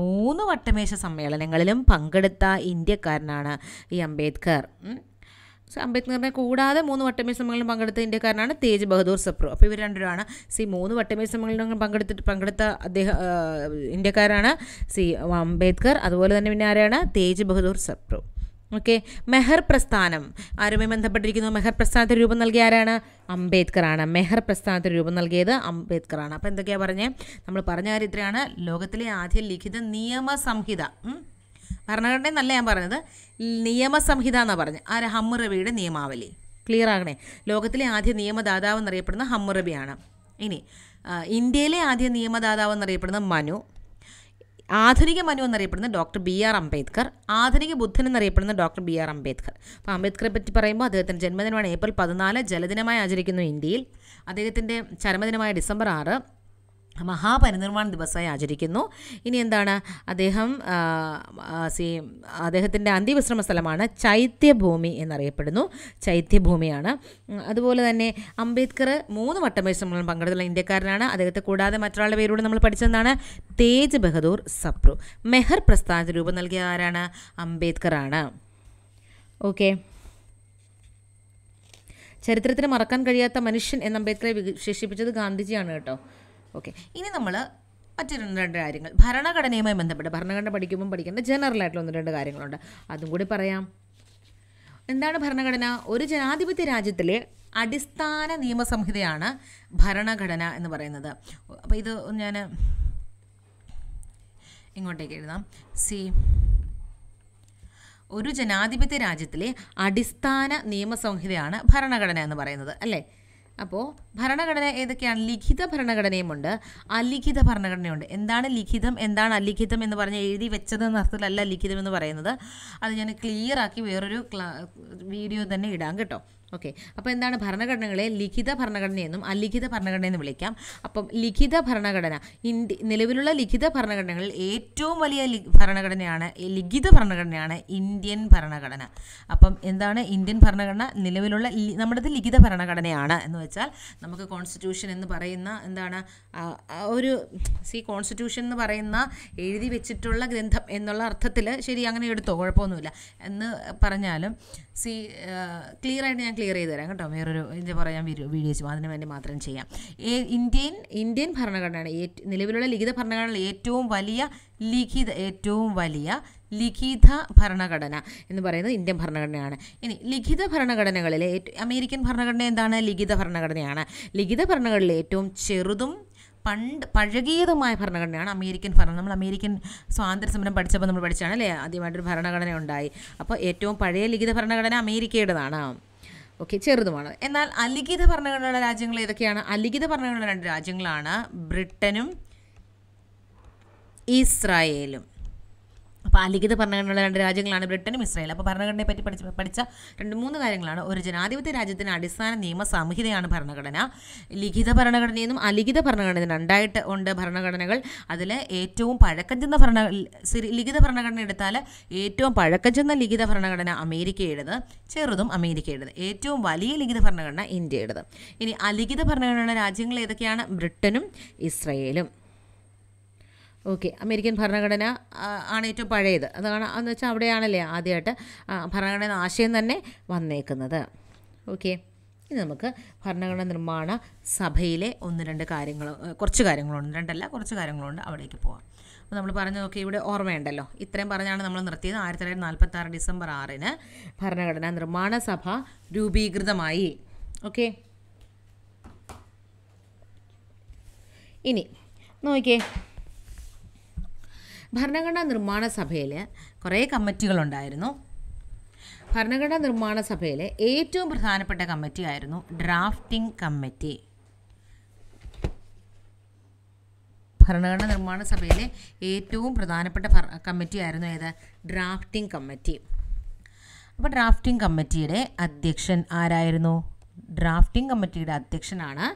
മൂന്ന് വട്ടമേശ സമ്മേളനങ്ങളിലും പങ്കെടുത്ത ഇന്ത്യക്കാരനാണ് ഈ അംബേദ്കർ അംബേദ്കറിനെ കൂടാതെ മൂന്ന് വട്ടമേശ സമ്മേളനം പങ്കെടുത്ത ഇന്ത്യക്കാരനാണ് തേജ് ബഹദൂർ സപ്രു അപ്പോൾ ഇവർ രണ്ടുപേരാണ് സി മൂന്ന് വട്ടമേശ സമ്മേളനങ്ങൾ പങ്കെടുത്തിട്ട് പങ്കെടുത്ത അദ്ദേഹം ഇന്ത്യക്കാരാണ് സി അംബേദ്കർ അതുപോലെ തന്നെ പിന്നെ ആരാണ് തേജ് ബഹദൂർ സപ്രു ഓക്കെ മെഹർ പ്രസ്ഥാനം ആരുമായി ബന്ധപ്പെട്ടിരിക്കുന്നു മെഹർ പ്രസ്ഥാനത്തിന് രൂപം നൽകിയ ആരാണ് അംബേദ്കർ ആണ് മെഹർ പ്രസ്ഥാനത്തിന് രൂപം നൽകിയത് അംബേദ്കർ ആണ് അപ്പോൾ എന്തൊക്കെയാണ് പറഞ്ഞത് നമ്മൾ പറഞ്ഞ കാര്യം ഇത്രയാണ് ലോകത്തിലെ ആദ്യ ലിഖിത നിയമ സംഹിത ഭരണഘടന എന്നല്ല ഞാൻ പറഞ്ഞത് നിയമസംഹിത എന്നാണ് പറഞ്ഞത് ആര് ഹമ്മുറബിയുടെ നിയമാവലി ക്ലിയർ ആകണേ ലോകത്തിലെ ആദ്യ നിയമദാതാവ് എന്നറിയപ്പെടുന്ന ഹമ്മുറബിയാണ് ഇനി ഇന്ത്യയിലെ ആദ്യ നിയമദാതാവ് എന്നറിയപ്പെടുന്ന മനു ആധുനിക മനു എന്നറിയപ്പെടുന്ന ഡോക്ടർ ബി ആർ അംബേദ്കർ ആധുനിക ബുദ്ധൻ എന്നറിയപ്പെടുന്ന ഡോക്ടർ ബി ആർ അംബേദ്കർ അപ്പോൾ അംബേദ്കറെ പറ്റി പറയുമ്പോൾ അദ്ദേഹത്തിൻ്റെ ജന്മദിനമാണ് ഏപ്രിൽ പതിനാല് ജലദിനമായി ആചരിക്കുന്നു ഇന്ത്യയിൽ അദ്ദേഹത്തിൻ്റെ ചരമദിനമായ ഡിസംബർ ആറ് മഹാപരിനിർവാണ ദിവസമായി ആചരിക്കുന്നു ഇനി എന്താണ് അദ്ദേഹം സി അദ്ദേഹത്തിൻ്റെ അന്ത്യവിശ്രമ സ്ഥലമാണ് ചൈത്യഭൂമി എന്നറിയപ്പെടുന്നു ചൈത്യഭൂമിയാണ് അതുപോലെ തന്നെ അംബേദ്കർ മൂന്ന് വട്ടം ശ്രമങ്ങളിൽ പങ്കെടുത്തുള്ള ഇന്ത്യക്കാരനാണ് അദ്ദേഹത്തെ കൂടാതെ മറ്റൊരാളുടെ പേരോട് നമ്മൾ പഠിച്ചതാണ് തേജ് ബഹദൂർ സപ്രു മെഹർ പ്രസ്ഥാനത്തിന് രൂപം നൽകിയ ആരാണ് അംബേദ്കർ ആണ് ഓക്കെ ചരിത്രത്തിന് മറക്കാൻ കഴിയാത്ത മനുഷ്യൻ എന്ന് അംബേദ്കറെ വിശേഷിപ്പിച്ചത് ഗാന്ധിജിയാണ് കേട്ടോ ഓക്കെ ഇനി നമ്മൾ മറ്റ് രണ്ട് രണ്ട് കാര്യങ്ങൾ ഭരണഘടനയുമായി ബന്ധപ്പെട്ട് ഭരണഘടന പഠിക്കുമ്പോൾ പഠിക്കേണ്ട ജനറൽ ആയിട്ടുള്ള ഒന്ന് രണ്ട് കാര്യങ്ങളുണ്ട് അതും കൂടി പറയാം എന്താണ് ഭരണഘടന ഒരു ജനാധിപത്യ രാജ്യത്തിലെ അടിസ്ഥാന നിയമസംഹിതയാണ് ഭരണഘടന എന്ന് പറയുന്നത് അപ്പോൾ ഇത് ഞാൻ ഇങ്ങോട്ടേക്ക് എഴുതാം സി ഒരു ജനാധിപത്യ രാജ്യത്തിലെ അടിസ്ഥാന നിയമസംഹിതയാണ് ഭരണഘടന എന്ന് പറയുന്നത് അല്ലേ അപ്പോൾ ഭരണഘടന ഏതൊക്കെയാണ് ലിഖിത ഭരണഘടനയുമുണ്ട് അലിഖിത ഭരണഘടനയുണ്ട് എന്താണ് ലിഖിതം എന്താണ് അലിഖിതം എന്ന് പറഞ്ഞ് എഴുതി എന്ന അർത്ഥത്തിലല്ല ലിഖിതം എന്ന് പറയുന്നത് അത് ഞാൻ ക്ലിയർ ആക്കി വേറൊരു വീഡിയോ തന്നെ ഇടാം കേട്ടോ ഓക്കെ അപ്പോൾ എന്താണ് ഭരണഘടനകളെ ലിഖിത ഭരണഘടനയെന്നും അലിഖിത ഭരണഘടനയെന്നും വിളിക്കാം അപ്പം ലിഖിത ഭരണഘടന ഇന്ത്യ നിലവിലുള്ള ലിഖിത ഭരണഘടനകളിൽ ഏറ്റവും വലിയ ഭരണഘടനയാണ് ലിഖിത ഭരണഘടനയാണ് ഇന്ത്യൻ ഭരണഘടന അപ്പം എന്താണ് ഇന്ത്യൻ ഭരണഘടന നിലവിലുള്ള നമ്മുടെ ലിഖിത ഭരണഘടനയാണ് എന്ന് വെച്ചാൽ നമുക്ക് കോൺസ്റ്റിറ്റ്യൂഷൻ എന്ന് പറയുന്ന എന്താണ് ഒരു സി കോൺസ്റ്റിറ്റ്യൂഷൻ എന്ന് പറയുന്ന എഴുതി വെച്ചിട്ടുള്ള ഗ്രന്ഥം എന്നുള്ള അർത്ഥത്തിൽ ശരി അങ്ങനെ എടുത്തോ കുഴപ്പമൊന്നുമില്ല എന്ന് പറഞ്ഞാലും സി ക്ലിയർ ആയിട്ട് ഞാൻ ക്ലിയർ ചെയ്ത് തരാം കേട്ടോ വേറൊരു ഇതിൻ്റെ പറയാൻ ഞാൻ വീഡിയോ ചെയ്യും അതിന് വേണ്ടി മാത്രം ചെയ്യാം ഇന്ത്യൻ ഇന്ത്യൻ ഭരണഘടനയാണ് നിലവിലുള്ള ലിഖിത ഭരണഘടനയിൽ ഏറ്റവും വലിയ ലിഖിത ഏറ്റവും വലിയ ലിഖിത ഭരണഘടന എന്ന് പറയുന്നത് ഇന്ത്യൻ ഭരണഘടനയാണ് ഇനി ലിഖിത ഭരണഘടനകളിലെ അമേരിക്കൻ ഭരണഘടന എന്താണ് ലിഖിത ഭരണഘടനയാണ് ലിഖിത ഭരണഘടനയിൽ ഏറ്റവും ചെറുതും പണ്ട് പഴകിയതുമായ ഭരണഘടനയാണ് അമേരിക്കൻ ഭരണം നമ്മൾ അമേരിക്കൻ സ്വാതന്ത്ര്യ സമരം പഠിച്ചപ്പോൾ നമ്മൾ പഠിച്ചാണ് അല്ലേ ആദ്യമായിട്ടൊരു ഭരണഘടന ഉണ്ടായി അപ്പോൾ ഏറ്റവും പഴയ ലിഖിത ഭരണഘടന അമേരിക്കയുടേതാണ് ഓക്കെ ചെറുതുമാണ് എന്നാൽ അലിഖിത ഭരണഘടനയുള്ള രാജ്യങ്ങൾ ഏതൊക്കെയാണ് അലിഖിത ഭരണഘടന രണ്ട് രാജ്യങ്ങളാണ് ബ്രിട്ടനും ഇസ്രായേലും അപ്പോൾ അലിഖിത ഭരണഘടനയുള്ള രണ്ട് രാജ്യങ്ങളാണ് ബ്രിട്ടനും ഇസ്രായേൽ അപ്പോൾ ഭരണഘടനയെ പറ്റി പഠിച്ച പഠിച്ച രണ്ട് മൂന്ന് കാര്യങ്ങളാണ് ഒരു ജനാധിപത്യ രാജ്യത്തിന് അടിസ്ഥാന നിയമ സംഹിതയാണ് ഭരണഘടന ലിഖിത ഭരണഘടനയെന്നും അലിഖിത ഭരണഘടന രണ്ടായിട്ട് ഉണ്ട് ഭരണഘടനകൾ അതിൽ ഏറ്റവും പഴക്കം ചെന്ന ഭരണ ലിഖിത ഭരണഘടന എടുത്താൽ ഏറ്റവും പഴക്കം ചെന്ന ലിഖിത ഭരണഘടന അമേരിക്കയുടേത് ചെറുതും അമേരിക്കയുടേത് ഏറ്റവും വലിയ ലിഖിത ഭരണഘടന ഇന്ത്യയുടേത് ഇനി അലിഖിത ഭരണഘടനയുള്ള രാജ്യങ്ങൾ ഏതൊക്കെയാണ് ബ്രിട്ടനും ഇസ്രയേലും ഓക്കെ അമേരിക്കൻ ഭരണഘടന ആണ് ഏറ്റവും പഴയത് അതാണ് എന്ന് വെച്ചാൽ അവിടെയാണല്ലേ ആദ്യമായിട്ട് ഭരണഘടന ആശയം തന്നെ വന്നേക്കുന്നത് ഓക്കെ ഇനി നമുക്ക് ഭരണഘടന നിർമ്മാണ സഭയിലെ ഒന്ന് രണ്ട് കാര്യങ്ങൾ കുറച്ച് കാര്യങ്ങളുണ്ട് രണ്ടല്ല കുറച്ച് കാര്യങ്ങളുണ്ട് അവിടേക്ക് പോവാം അപ്പോൾ നമ്മൾ പറഞ്ഞു നോക്കി ഇവിടെ ഓർമ്മയുണ്ടല്ലോ ഇത്രയും പറഞ്ഞാണ് നമ്മൾ നിർത്തിയത് ആയിരത്തി തൊള്ളായിരത്തി നാൽപ്പത്തി ആറ് ഡിസംബർ ആറിന് ഭരണഘടന നിർമ്മാണ സഭ രൂപീകൃതമായി ഓക്കെ ഇനി നോക്കിയേ ഭരണഘടനാ നിർമ്മാണ സഭയിൽ കുറേ കമ്മിറ്റികളുണ്ടായിരുന്നു ഭരണഘടനാ നിർമ്മാണ സഭയിലെ ഏറ്റവും പ്രധാനപ്പെട്ട കമ്മിറ്റി ആയിരുന്നു ഡ്രാഫ്റ്റിംഗ് കമ്മിറ്റി ഭരണഘടന നിർമ്മാണ സഭയിലെ ഏറ്റവും പ്രധാനപ്പെട്ട കമ്മിറ്റി ആയിരുന്നു ഏത് ഡ്രാഫ്റ്റിംഗ് കമ്മിറ്റി അപ്പോൾ ഡ്രാഫ്റ്റിംഗ് കമ്മിറ്റിയുടെ അധ്യക്ഷൻ ആരായിരുന്നു ഡ്രാഫ്റ്റിംഗ് കമ്മിറ്റിയുടെ അധ്യക്ഷനാണ്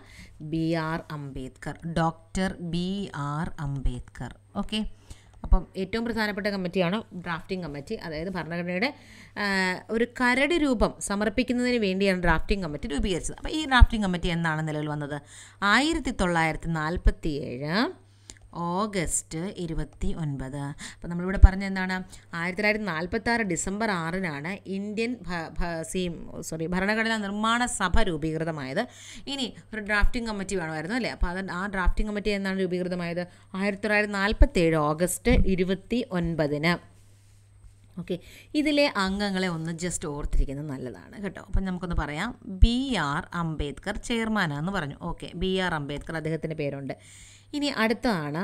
B R Ambedkar doctor B R Ambedkar okay അപ്പം ഏറ്റവും പ്രധാനപ്പെട്ട കമ്മിറ്റിയാണ് ഡ്രാഫ്റ്റിംഗ് കമ്മിറ്റി അതായത് ഭരണഘടനയുടെ ഒരു കരട് രൂപം സമർപ്പിക്കുന്നതിന് വേണ്ടിയാണ് ഡ്രാഫ്റ്റിംഗ് കമ്മിറ്റി രൂപീകരിച്ചത് അപ്പോൾ ഈ ഡ്രാഫ്റ്റിംഗ് കമ്മിറ്റി എന്നാണ് നിലവിൽ വന്നത് ആയിരത്തി തൊള്ളായിരത്തി നാൽപ്പത്തി ഏഴ് ഓഗസ്റ്റ് ഇരുപത്തി ഒൻപത് അപ്പോൾ നമ്മളിവിടെ പറഞ്ഞ എന്താണ് ആയിരത്തി തൊള്ളായിരത്തി ആറ് ഡിസംബർ ആറിനാണ് ഇന്ത്യൻ സീം സോറി ഭരണഘടനാ നിർമ്മാണ സഭ രൂപീകൃതമായത് ഇനി ഒരു ഡ്രാഫ്റ്റിംഗ് കമ്മിറ്റി വേണമായിരുന്നു അല്ലേ അപ്പോൾ അത് ആ ഡ്രാഫ്റ്റിംഗ് കമ്മിറ്റി എന്നാണ് രൂപീകൃതമായത് ആയിരത്തി തൊള്ളായിരത്തി ഓഗസ്റ്റ് ഇരുപത്തി ഒൻപതിന് ഓക്കെ ഇതിലെ അംഗങ്ങളെ ഒന്ന് ജസ്റ്റ് ഓർത്തിരിക്കുന്നത് നല്ലതാണ് കേട്ടോ അപ്പം നമുക്കൊന്ന് പറയാം ബി ആർ അംബേദ്കർ ചെയർമാനാണെന്ന് പറഞ്ഞു ഓക്കെ ബി ആർ അംബേദ്കർ അദ്ദേഹത്തിൻ്റെ പേരുണ്ട് ഇനി അടുത്തതാണ്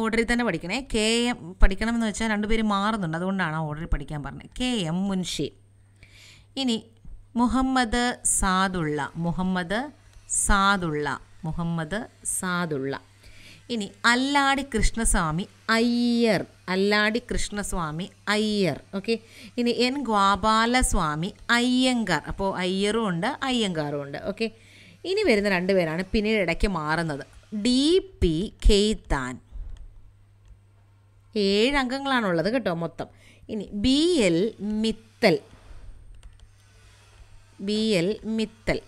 ഓർഡറിൽ തന്നെ പഠിക്കണേ കെ എം പഠിക്കണമെന്ന് വെച്ചാൽ രണ്ടുപേരും മാറുന്നുണ്ട് അതുകൊണ്ടാണ് ഓർഡറിൽ പഠിക്കാൻ പറഞ്ഞത് കെ എം മുൻഷി ഇനി മുഹമ്മദ് സാദുള്ള മുഹമ്മദ് സാദുള്ള മുഹമ്മദ് സാദുള്ള ഇനി അല്ലാടി കൃഷ്ണസ്വാമി അയ്യർ അല്ലാടി കൃഷ്ണസ്വാമി അയ്യർ ഓക്കെ ഇനി എൻ ഗോപാലസ്വാമി അയ്യങ്കാർ അപ്പോൾ അയ്യറും ഉണ്ട് അയ്യങ്കാറും ഉണ്ട് ഓക്കെ ഇനി വരുന്ന രണ്ടുപേരാണ് പിന്നീട് ഇടയ്ക്ക് മാറുന്നത് ഡി പി ഖെയ്ത്താൻ ഏഴ് അംഗങ്ങളാണുള്ളത് കേട്ടോ മൊത്തം ഇനി B L Mittal B L Mittal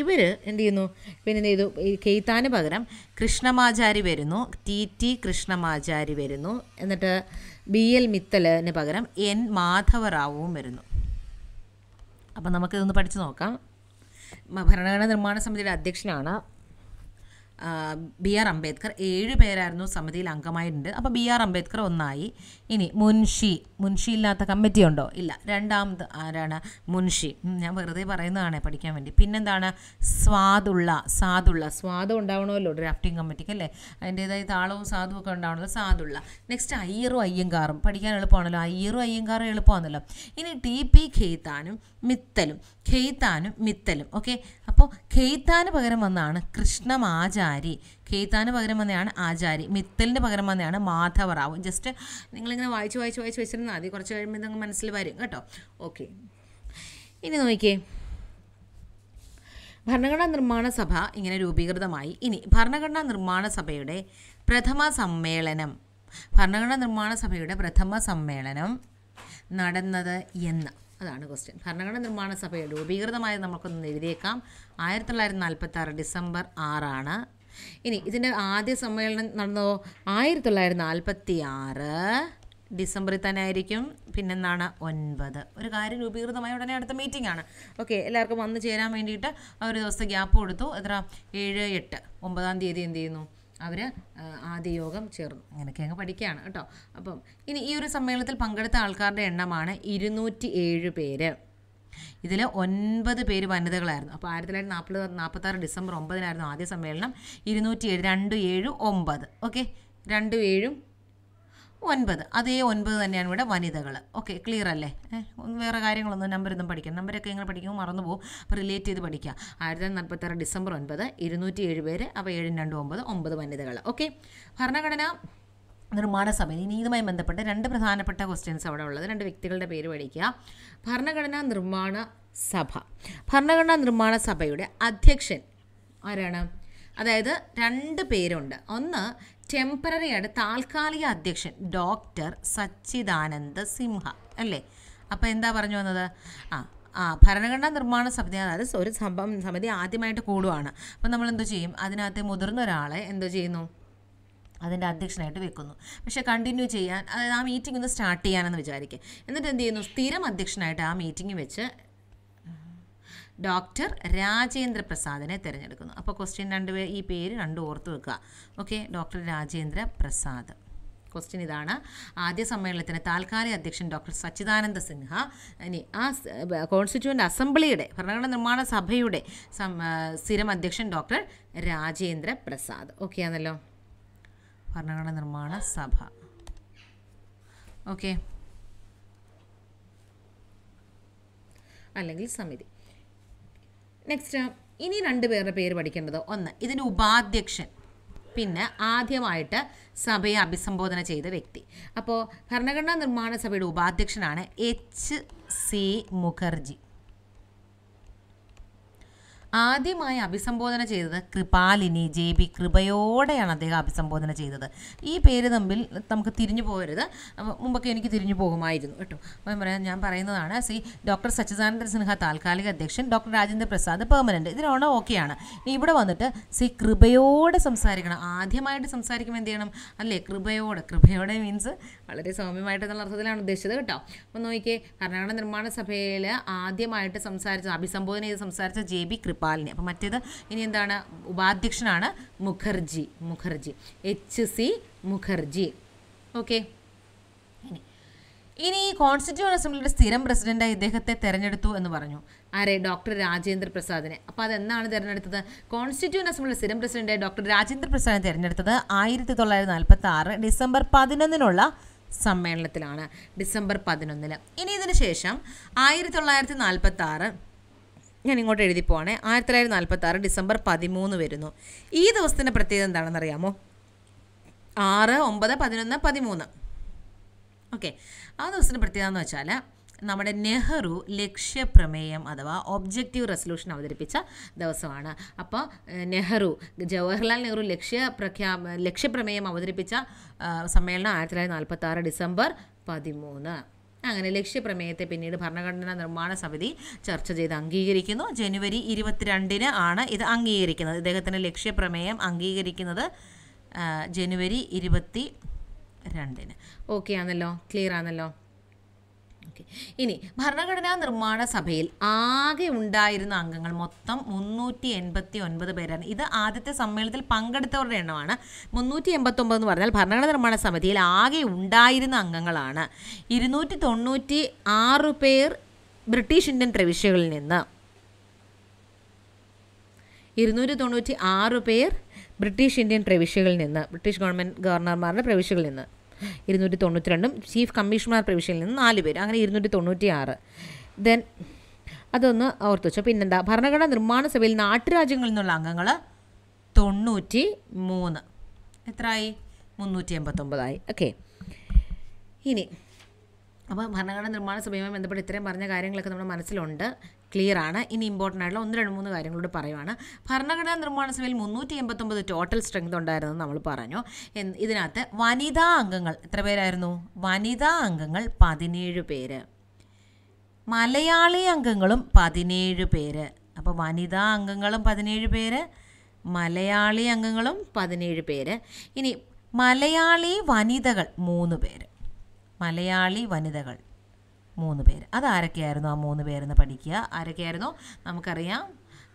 ഇവർ എന്ത് ചെയ്യുന്നു പിന്നെ എന്ത് ചെയ്തു കെയ്ത്താന് പകരം കൃഷ്ണമാചാരി വരുന്നു ടി ടി കൃഷ്ണമാചാരി വരുന്നു എന്നിട്ട് ബി എൽ മിത്തലിന് പകരം എൻ മാധവറാവുവും വരുന്നു അപ്പം നമുക്കിതൊന്ന് പഠിച്ചു നോക്കാം ഭരണഘടനാ നിർമ്മാണ സമിതിയുടെ അധ്യക്ഷനാണ് ബി ആർ അംബേദ്കർ ഏഴ് പേരായിരുന്നു സമിതിയിൽ അംഗമായിട്ടുണ്ട് അപ്പോൾ ബി ആർ അംബേദ്കർ ഒന്നായി ഇനി മുൻഷി മുൻഷി ഇല്ലാത്ത കമ്മിറ്റി ഉണ്ടോ ഇല്ല രണ്ടാമത് ആരാണ് മുൻഷി ഞാൻ വെറുതെ പറയുന്നതാണേ പഠിക്കാൻ വേണ്ടി പിന്നെന്താണ് സ്വാദുള്ള സാധുള്ള സ്വാദം ഉണ്ടാവണമല്ലോ ഡ്രാഫ്റ്റിംഗ് കമ്മിറ്റിക്ക് അല്ലേ അതിൻ്റേതായ താളവും സാധുവും ഒക്കെ ഉണ്ടാവണമല്ലോ സാധുള്ള നെക്സ്റ്റ് അയ്യറും അയ്യങ്കാറും പഠിക്കാൻ എളുപ്പമാണല്ലോ അയ്യറും അയ്യങ്കാറും എളുപ്പമാണല്ലോ ഇനി ടി പി ഖെയ്ത്താനും മിത്തലും ഖെയ്ത്താനും മിത്തലും ഓക്കെ അപ്പോൾ ഖെയ്ത്താന് പകരം വന്നതാണ് കൃഷ്ണമാചാരി ഖെയ്ത്താന് പകരം വന്നതാണ് ആചാരി മിത്തലിന് പകരം വന്നതാണ് മാധവറാവു ജസ്റ്റ് നിങ്ങളിങ്ങനെ വായിച്ച് വായിച്ച് വായിച്ച് വെച്ചിരുന്നാൽ മതി കുറച്ച് കഴിയുമ്പോൾ ഇതങ്ങ് മനസ്സിൽ വരും കേട്ടോ ഓക്കെ ഇനി നോക്കിയേ ഭരണഘടനാ നിർമ്മാണ സഭ ഇങ്ങനെ രൂപീകൃതമായി ഇനി ഭരണഘടനാ നിർമ്മാണ സഭയുടെ പ്രഥമ സമ്മേളനം ഭരണഘടനാ നിർമ്മാണ സഭയുടെ പ്രഥമ സമ്മേളനം നടന്നത് എന്ന് അതാണ് ക്വസ്റ്റ്യൻ ഭരണഘടന നിർമ്മാണ സഭ രൂപീകൃതമായി നമുക്കൊന്ന് എഴുതിയേക്കാം ആയിരത്തി തൊള്ളായിരത്തി നാൽപ്പത്തി ആറ് ഡിസംബർ ആറാണ് ഇനി ഇതിൻ്റെ ആദ്യ സമ്മേളനം നടന്നോ ആയിരത്തി തൊള്ളായിരത്തി നാൽപ്പത്തി ആറ് ഡിസംബറിൽ തന്നെ ആയിരിക്കും പിന്നെന്താണ് ഒൻപത് ഒരു കാര്യം രൂപീകൃതമായ ഉടനെ അടുത്ത മീറ്റിംഗ് ആണ് ഓക്കെ എല്ലാവർക്കും വന്ന് ചേരാൻ വേണ്ടിയിട്ട് ഒരു ദിവസത്തെ ഗ്യാപ്പ് കൊടുത്തു എത്ര ഏഴ് എട്ട് ഒമ്പതാം തീയതി എന്ത് ചെയ്യുന്നു അവർ ആദ്യ യോഗം ചേർന്നു അങ്ങനെയൊക്കെ അങ്ങ് പഠിക്കുകയാണ് കേട്ടോ അപ്പം ഇനി ഈ ഒരു സമ്മേളനത്തിൽ പങ്കെടുത്ത ആൾക്കാരുടെ എണ്ണമാണ് ഇരുന്നൂറ്റി ഏഴ് പേര് ഇതിൽ ഒൻപത് പേര് വനിതകളായിരുന്നു അപ്പോൾ ആയിരത്തി തൊള്ളായിരത്തി നാൽപ്പത് നാൽപ്പത്താറ് ഡിസംബർ ഒമ്പതിനായിരുന്നു ആദ്യ സമ്മേളനം ഇരുന്നൂറ്റി ഏഴ് രണ്ട് ഏഴ് ഒമ്പത് ഓക്കെ രണ്ട് ഏഴും ഒൻപത് അതേ ഒൻപത് തന്നെയാണ് ഇവിടെ വനിതകൾ ഓക്കെ ക്ലിയർ അല്ലേ വേറെ കാര്യങ്ങളൊന്നും നമ്പരൊന്നും പഠിക്കണം നമ്പരൊക്കെ നിങ്ങൾ പഠിക്കുമ്പോൾ മറന്നു പോകും അപ്പോൾ റിലേറ്റ് ചെയ്ത് പഠിക്കുക ആയിരത്തി തൊള്ളായിരത്തി ഡിസംബർ ഒൻപത് ഇരുന്നൂറ്റി ഏഴ് പേര് അപ്പോൾ ഏഴും രണ്ടും ഒമ്പത് ഒമ്പത് വനിതകൾ ഓക്കെ ഭരണഘടന നിർമ്മാണ സമിതി ഇനി ഇതുമായി ബന്ധപ്പെട്ട് രണ്ട് പ്രധാനപ്പെട്ട ക്വസ്റ്റ്യൻസ് അവിടെ ഉള്ളത് രണ്ട് വ്യക്തികളുടെ പേര് പഠിക്കുക ഭരണഘടനാ നിർമ്മാണ സഭ ഭരണഘടനാ നിർമ്മാണ സഭയുടെ അധ്യക്ഷൻ ആരാണ് അതായത് രണ്ട് പേരുണ്ട് ഒന്ന് ടെമ്പററി ആയിട്ട് താൽക്കാലിക അധ്യക്ഷൻ ഡോക്ടർ സച്ചിദാനന്ദ സിംഹ അല്ലേ അപ്പോൾ എന്താ പറഞ്ഞു വന്നത് ആ ആ ഭരണഘടനാ നിർമ്മാണ സമിതി അതായത് ഒരു സംഭവം സമിതി ആദ്യമായിട്ട് കൂടുവാണ് അപ്പോൾ നമ്മൾ എന്തോ ചെയ്യും അതിനകത്ത് മുതിർന്ന ഒരാളെ എന്തോ ചെയ്യുന്നു അതിൻ്റെ അധ്യക്ഷനായിട്ട് വെക്കുന്നു പക്ഷെ കണ്ടിന്യൂ ചെയ്യാൻ അതായത് ആ മീറ്റിംഗ് ഒന്ന് സ്റ്റാർട്ട് ചെയ്യാനെന്ന് വിചാരിക്കുക എന്നിട്ട് എന്ത് ചെയ്യുന്നു സ്ഥിരം അധ്യക്ഷനായിട്ട് ആ മീറ്റിംഗ് വെച്ച് ഡോക്ടർ രാജേന്ദ്ര പ്രസാദിനെ തിരഞ്ഞെടുക്കുന്നു അപ്പോൾ ക്വസ്റ്റ്യൻ രണ്ട് ഈ പേര് രണ്ടും ഓർത്ത് വെക്കുക okay doctor Rajendra Prasad question ഇതാണ് ആദ്യ സമ്മേളനത്തിന് താൽക്കാലിക അധ്യക്ഷൻ ഡോക്ടർ സച്ചിദാനന്ദ സിൻഹ ഇനി ആ കോൺസ്റ്റിറ്റ്യൂവൻ്റ് അസംബ്ലിയുടെ ഭരണഘടന നിർമ്മാണ സഭയുടെ സ്ഥിരം അധ്യക്ഷൻ ഡോക്ടർ രാജേന്ദ്ര പ്രസാദ് ഓക്കെ ആണല്ലോ ഭരണഘടന നിർമ്മാണ സഭ ഓക്കെ അല്ലെങ്കിൽ സമിതി നെക്സ്റ്റ് ഇനി രണ്ട് പേരുടെ പേര് പഠിക്കേണ്ടത് ഒന്ന് ഇതിന് ഉപാധ്യക്ഷൻ പിന്നെ ആദ്യമായിട്ട് സഭയെ അഭിസംബോധന ചെയ്ത വ്യക്തി അപ്പോൾ ഭരണഘടനാ നിർമ്മാണ സഭയുടെ ഉപാധ്യക്ഷനാണ് എച്ച് സി മുഖർജി ആദ്യമായി അഭിസംബോധന ചെയ്തത് കൃപാലിനി ജെ ബി കൃപയോടെയാണ് അദ്ദേഹം അഭിസംബോധന ചെയ്തത് ഈ പേര് തമ്മിൽ നമുക്ക് തിരിഞ്ഞു പോകരുത് മുമ്പൊക്കെ എനിക്ക് തിരിഞ്ഞു പോകുമായിരുന്നു കേട്ടോ അപ്പം പറയാം ഞാൻ പറയുന്നതാണ് സി ഡോക്ടർ സച്ചിദാനന്ദ സിൻഹ താൽക്കാലിക അധ്യക്ഷൻ ഡോക്ടർ രാജേന്ദ്ര പ്രസാദ് പെർമനൻറ്റ് ഇതിനോണം ഓക്കെയാണ് ഇനി ഇവിടെ വന്നിട്ട് സി കൃപയോടെ സംസാരിക്കണം ആദ്യമായിട്ട് സംസാരിക്കുമ്പോൾ എന്ത് ചെയ്യണം അല്ലേ കൃപയോടെ കൃപയോടെ മീൻസ് വളരെ സൗമ്യമായിട്ട് എന്നുള്ള അർത്ഥത്തിലാണ് ഉദ്ദേശിച്ചത് കേട്ടോ അപ്പം നോക്കിയേ കർണാടക നിർമ്മാണ സഭയിൽ ആദ്യമായിട്ട് സംസാരിച്ച അഭിസംബോധന ചെയ്ത് സംസാരിച്ച ജെ ബി കൃപ ഗോപാലിനി അപ്പം മറ്റേത് ഇനി എന്താണ് ഉപാധ്യക്ഷനാണ് Mukherjee Mukherjee H C Mukherjee okay ഇനി ഇനി ഈ കോൺസ്റ്റിറ്റ്യൂവൻ അസംബ്ലിയുടെ സ്ഥിരം പ്രസിഡന്റായി ഇദ്ദേഹത്തെ തെരഞ്ഞെടുത്തു എന്ന് പറഞ്ഞു ആരെ ഡോക്ടർ രാജേന്ദ്ര പ്രസാദിനെ അപ്പോൾ അതെന്നാണ് തിരഞ്ഞെടുത്തത് കോൺസ്റ്റിറ്റ്യൂവൻ അസംബ്ലിയുടെ സ്ഥിരം പ്രസിഡന്റായി ഡോക്ടർ രാജേന്ദ്ര പ്രസാദിനെ തിരഞ്ഞെടുത്തത് ആയിരത്തി തൊള്ളായിരത്തി നാൽപ്പത്തി ആറ് ഡിസംബർ പതിനൊന്നിനുള്ള സമ്മേളനത്തിലാണ് ഡിസംബർ പതിനൊന്നിൽ ഇനി ഇതിന് ശേഷം ആയിരത്തി തൊള്ളായിരത്തി നാൽപ്പത്തി ആറ് ഞാൻ ഇങ്ങോട്ട് എഴുതി പോവാണേ ആയിരത്തി തൊള്ളായിരത്തി നാൽപ്പത്തി ആറ് ഡിസംബർ പതിമൂന്ന് വരുന്നു ഈ ദിവസത്തിൻ്റെ പ്രത്യേകത എന്താണെന്നറിയാമോ ആറ് ഒമ്പത് പതിനൊന്ന് പതിമൂന്ന് ഓക്കെ ആ ദിവസത്തിൻ്റെ പ്രത്യേകത എന്ന് വെച്ചാൽ നമ്മുടെ നെഹ്റു ലക്ഷ്യപ്രമേയം അഥവാ ഒബ്ജക്റ്റീവ് റെസൊല്യൂഷൻ അവതരിപ്പിച്ച ദിവസമാണ് അപ്പോൾ നെഹ്റു ജവഹർലാൽ നെഹ്റു ലക്ഷ്യ പ്രഖ്യാ ലക്ഷ്യപ്രമേയം അവതരിപ്പിച്ച സമ്മേളനം ആയിരത്തി തൊള്ളായിരത്തി നാൽപ്പത്തി ആറ് ഡിസംബർ പതിമൂന്ന് അങ്ങനെ ലക്ഷ്യപ്രമേയത്തെ പിന്നീട് ഭരണഘടനാ നിർമ്മാണ സമിതി ചർച്ച ചെയ്ത് അംഗീകരിക്കുന്നു ജനുവരി ഇരുപത്തിരണ്ടിന് ആണ് ഇത് അംഗീകരിക്കുന്നത് ഇദ്ദേഹത്തിൻ്റെ ലക്ഷ്യപ്രമേയം അംഗീകരിക്കുന്നത് ജനുവരി ഇരുപത്തി രണ്ടിന് ഓക്കെ ആണല്ലോ ക്ലിയർ ആണല്ലോ ഇനി ഭരണഘടനാ നിർമ്മാണ സഭയിൽ ആകെ ഉണ്ടായിരുന്ന അംഗങ്ങൾ മൊത്തം മുന്നൂറ്റി എൺപത്തി ഒൻപത് പേരാണ് ഇത് ആദ്യത്തെ സമ്മേളനത്തിൽ പങ്കെടുത്തവരുടെ എണ്ണമാണ് മുന്നൂറ്റി എൺപത്തൊമ്പത് എന്ന് പറഞ്ഞാൽ ഭരണഘടനാ നിർമ്മാണ സമിതിയിൽ ആകെ ഉണ്ടായിരുന്ന അംഗങ്ങളാണ് ഇരുന്നൂറ്റി തൊണ്ണൂറ്റി ആറ് പേർ ബ്രിട്ടീഷ് ഇന്ത്യൻ പ്രവിശ്യകളിൽ നിന്ന് ഇരുന്നൂറ്റി തൊണ്ണൂറ്റി ആറ് പേർ ബ്രിട്ടീഷ് ഇന്ത്യൻ പ്രവിശ്യകളിൽ നിന്ന് ബ്രിട്ടീഷ് ഗവൺമെൻറ് ഗവർണർമാരുടെ പ്രവിശ്യകളിൽ നിന്ന് ഇരുന്നൂറ്റി തൊണ്ണൂറ്റി രണ്ടും ചീഫ് കമ്മീഷണർ പ്രവിശ്യയിൽ നിന്ന് നാല് പേര് അങ്ങനെ ഇരുന്നൂറ്റി തൊണ്ണൂറ്റി ആറ് ദെൻ അതൊന്ന് ഓർത്ത് വെച്ചു പിന്നെന്താ ഭരണഘടനാ നിർമ്മാണ സഭയിൽ നാട്ടുരാജ്യങ്ങളിൽ നിന്നുള്ള അംഗങ്ങൾ തൊണ്ണൂറ്റി മൂന്ന് എത്രയായി മുന്നൂറ്റി എൺപത്തൊമ്പതായി ഓക്കെ ഇനി അപ്പോൾ ഭരണഘടന നിർമ്മാണ സഭയുമായി ബന്ധപ്പെട്ട് ഇത്രയും പറഞ്ഞ കാര്യങ്ങളൊക്കെ നമ്മുടെ മനസ്സിലുണ്ട് ക്ലിയർ ആണ് ഇനി ഇമ്പോർട്ടൻ്റ് ആയിട്ടുള്ള ഒന്ന് രണ്ട് മൂന്ന് കാര്യങ്ങളോട് പറയുവാണ് ഭരണഘടനാ നിർമ്മാണ സഭയിൽ മുന്നൂറ്റി എൺപത്തൊമ്പത് ടോട്ടൽ സ്ട്രെങ്ത് ഉണ്ടായിരുന്നു നമ്മൾ പറഞ്ഞു ഇതിനകത്ത് വനിതാ അംഗങ്ങൾ എത്ര പേരായിരുന്നു വനിതാ അംഗങ്ങൾ പതിനേഴ് പേര് മലയാളി അംഗങ്ങളും പതിനേഴ് പേര് അപ്പോൾ വനിതാ അംഗങ്ങളും പതിനേഴ് പേര് മലയാളി അംഗങ്ങളും പതിനേഴ് പേര് ഇനി മലയാളി വനിതകൾ മൂന്ന് പേര് മലയാളി വനിതകൾ മൂന്ന് പേര് അതാരൊക്കെയായിരുന്നു ആ മൂന്ന് പേരെന്ന് പഠിക്കുക ആരൊക്കെയായിരുന്നു നമുക്കറിയാം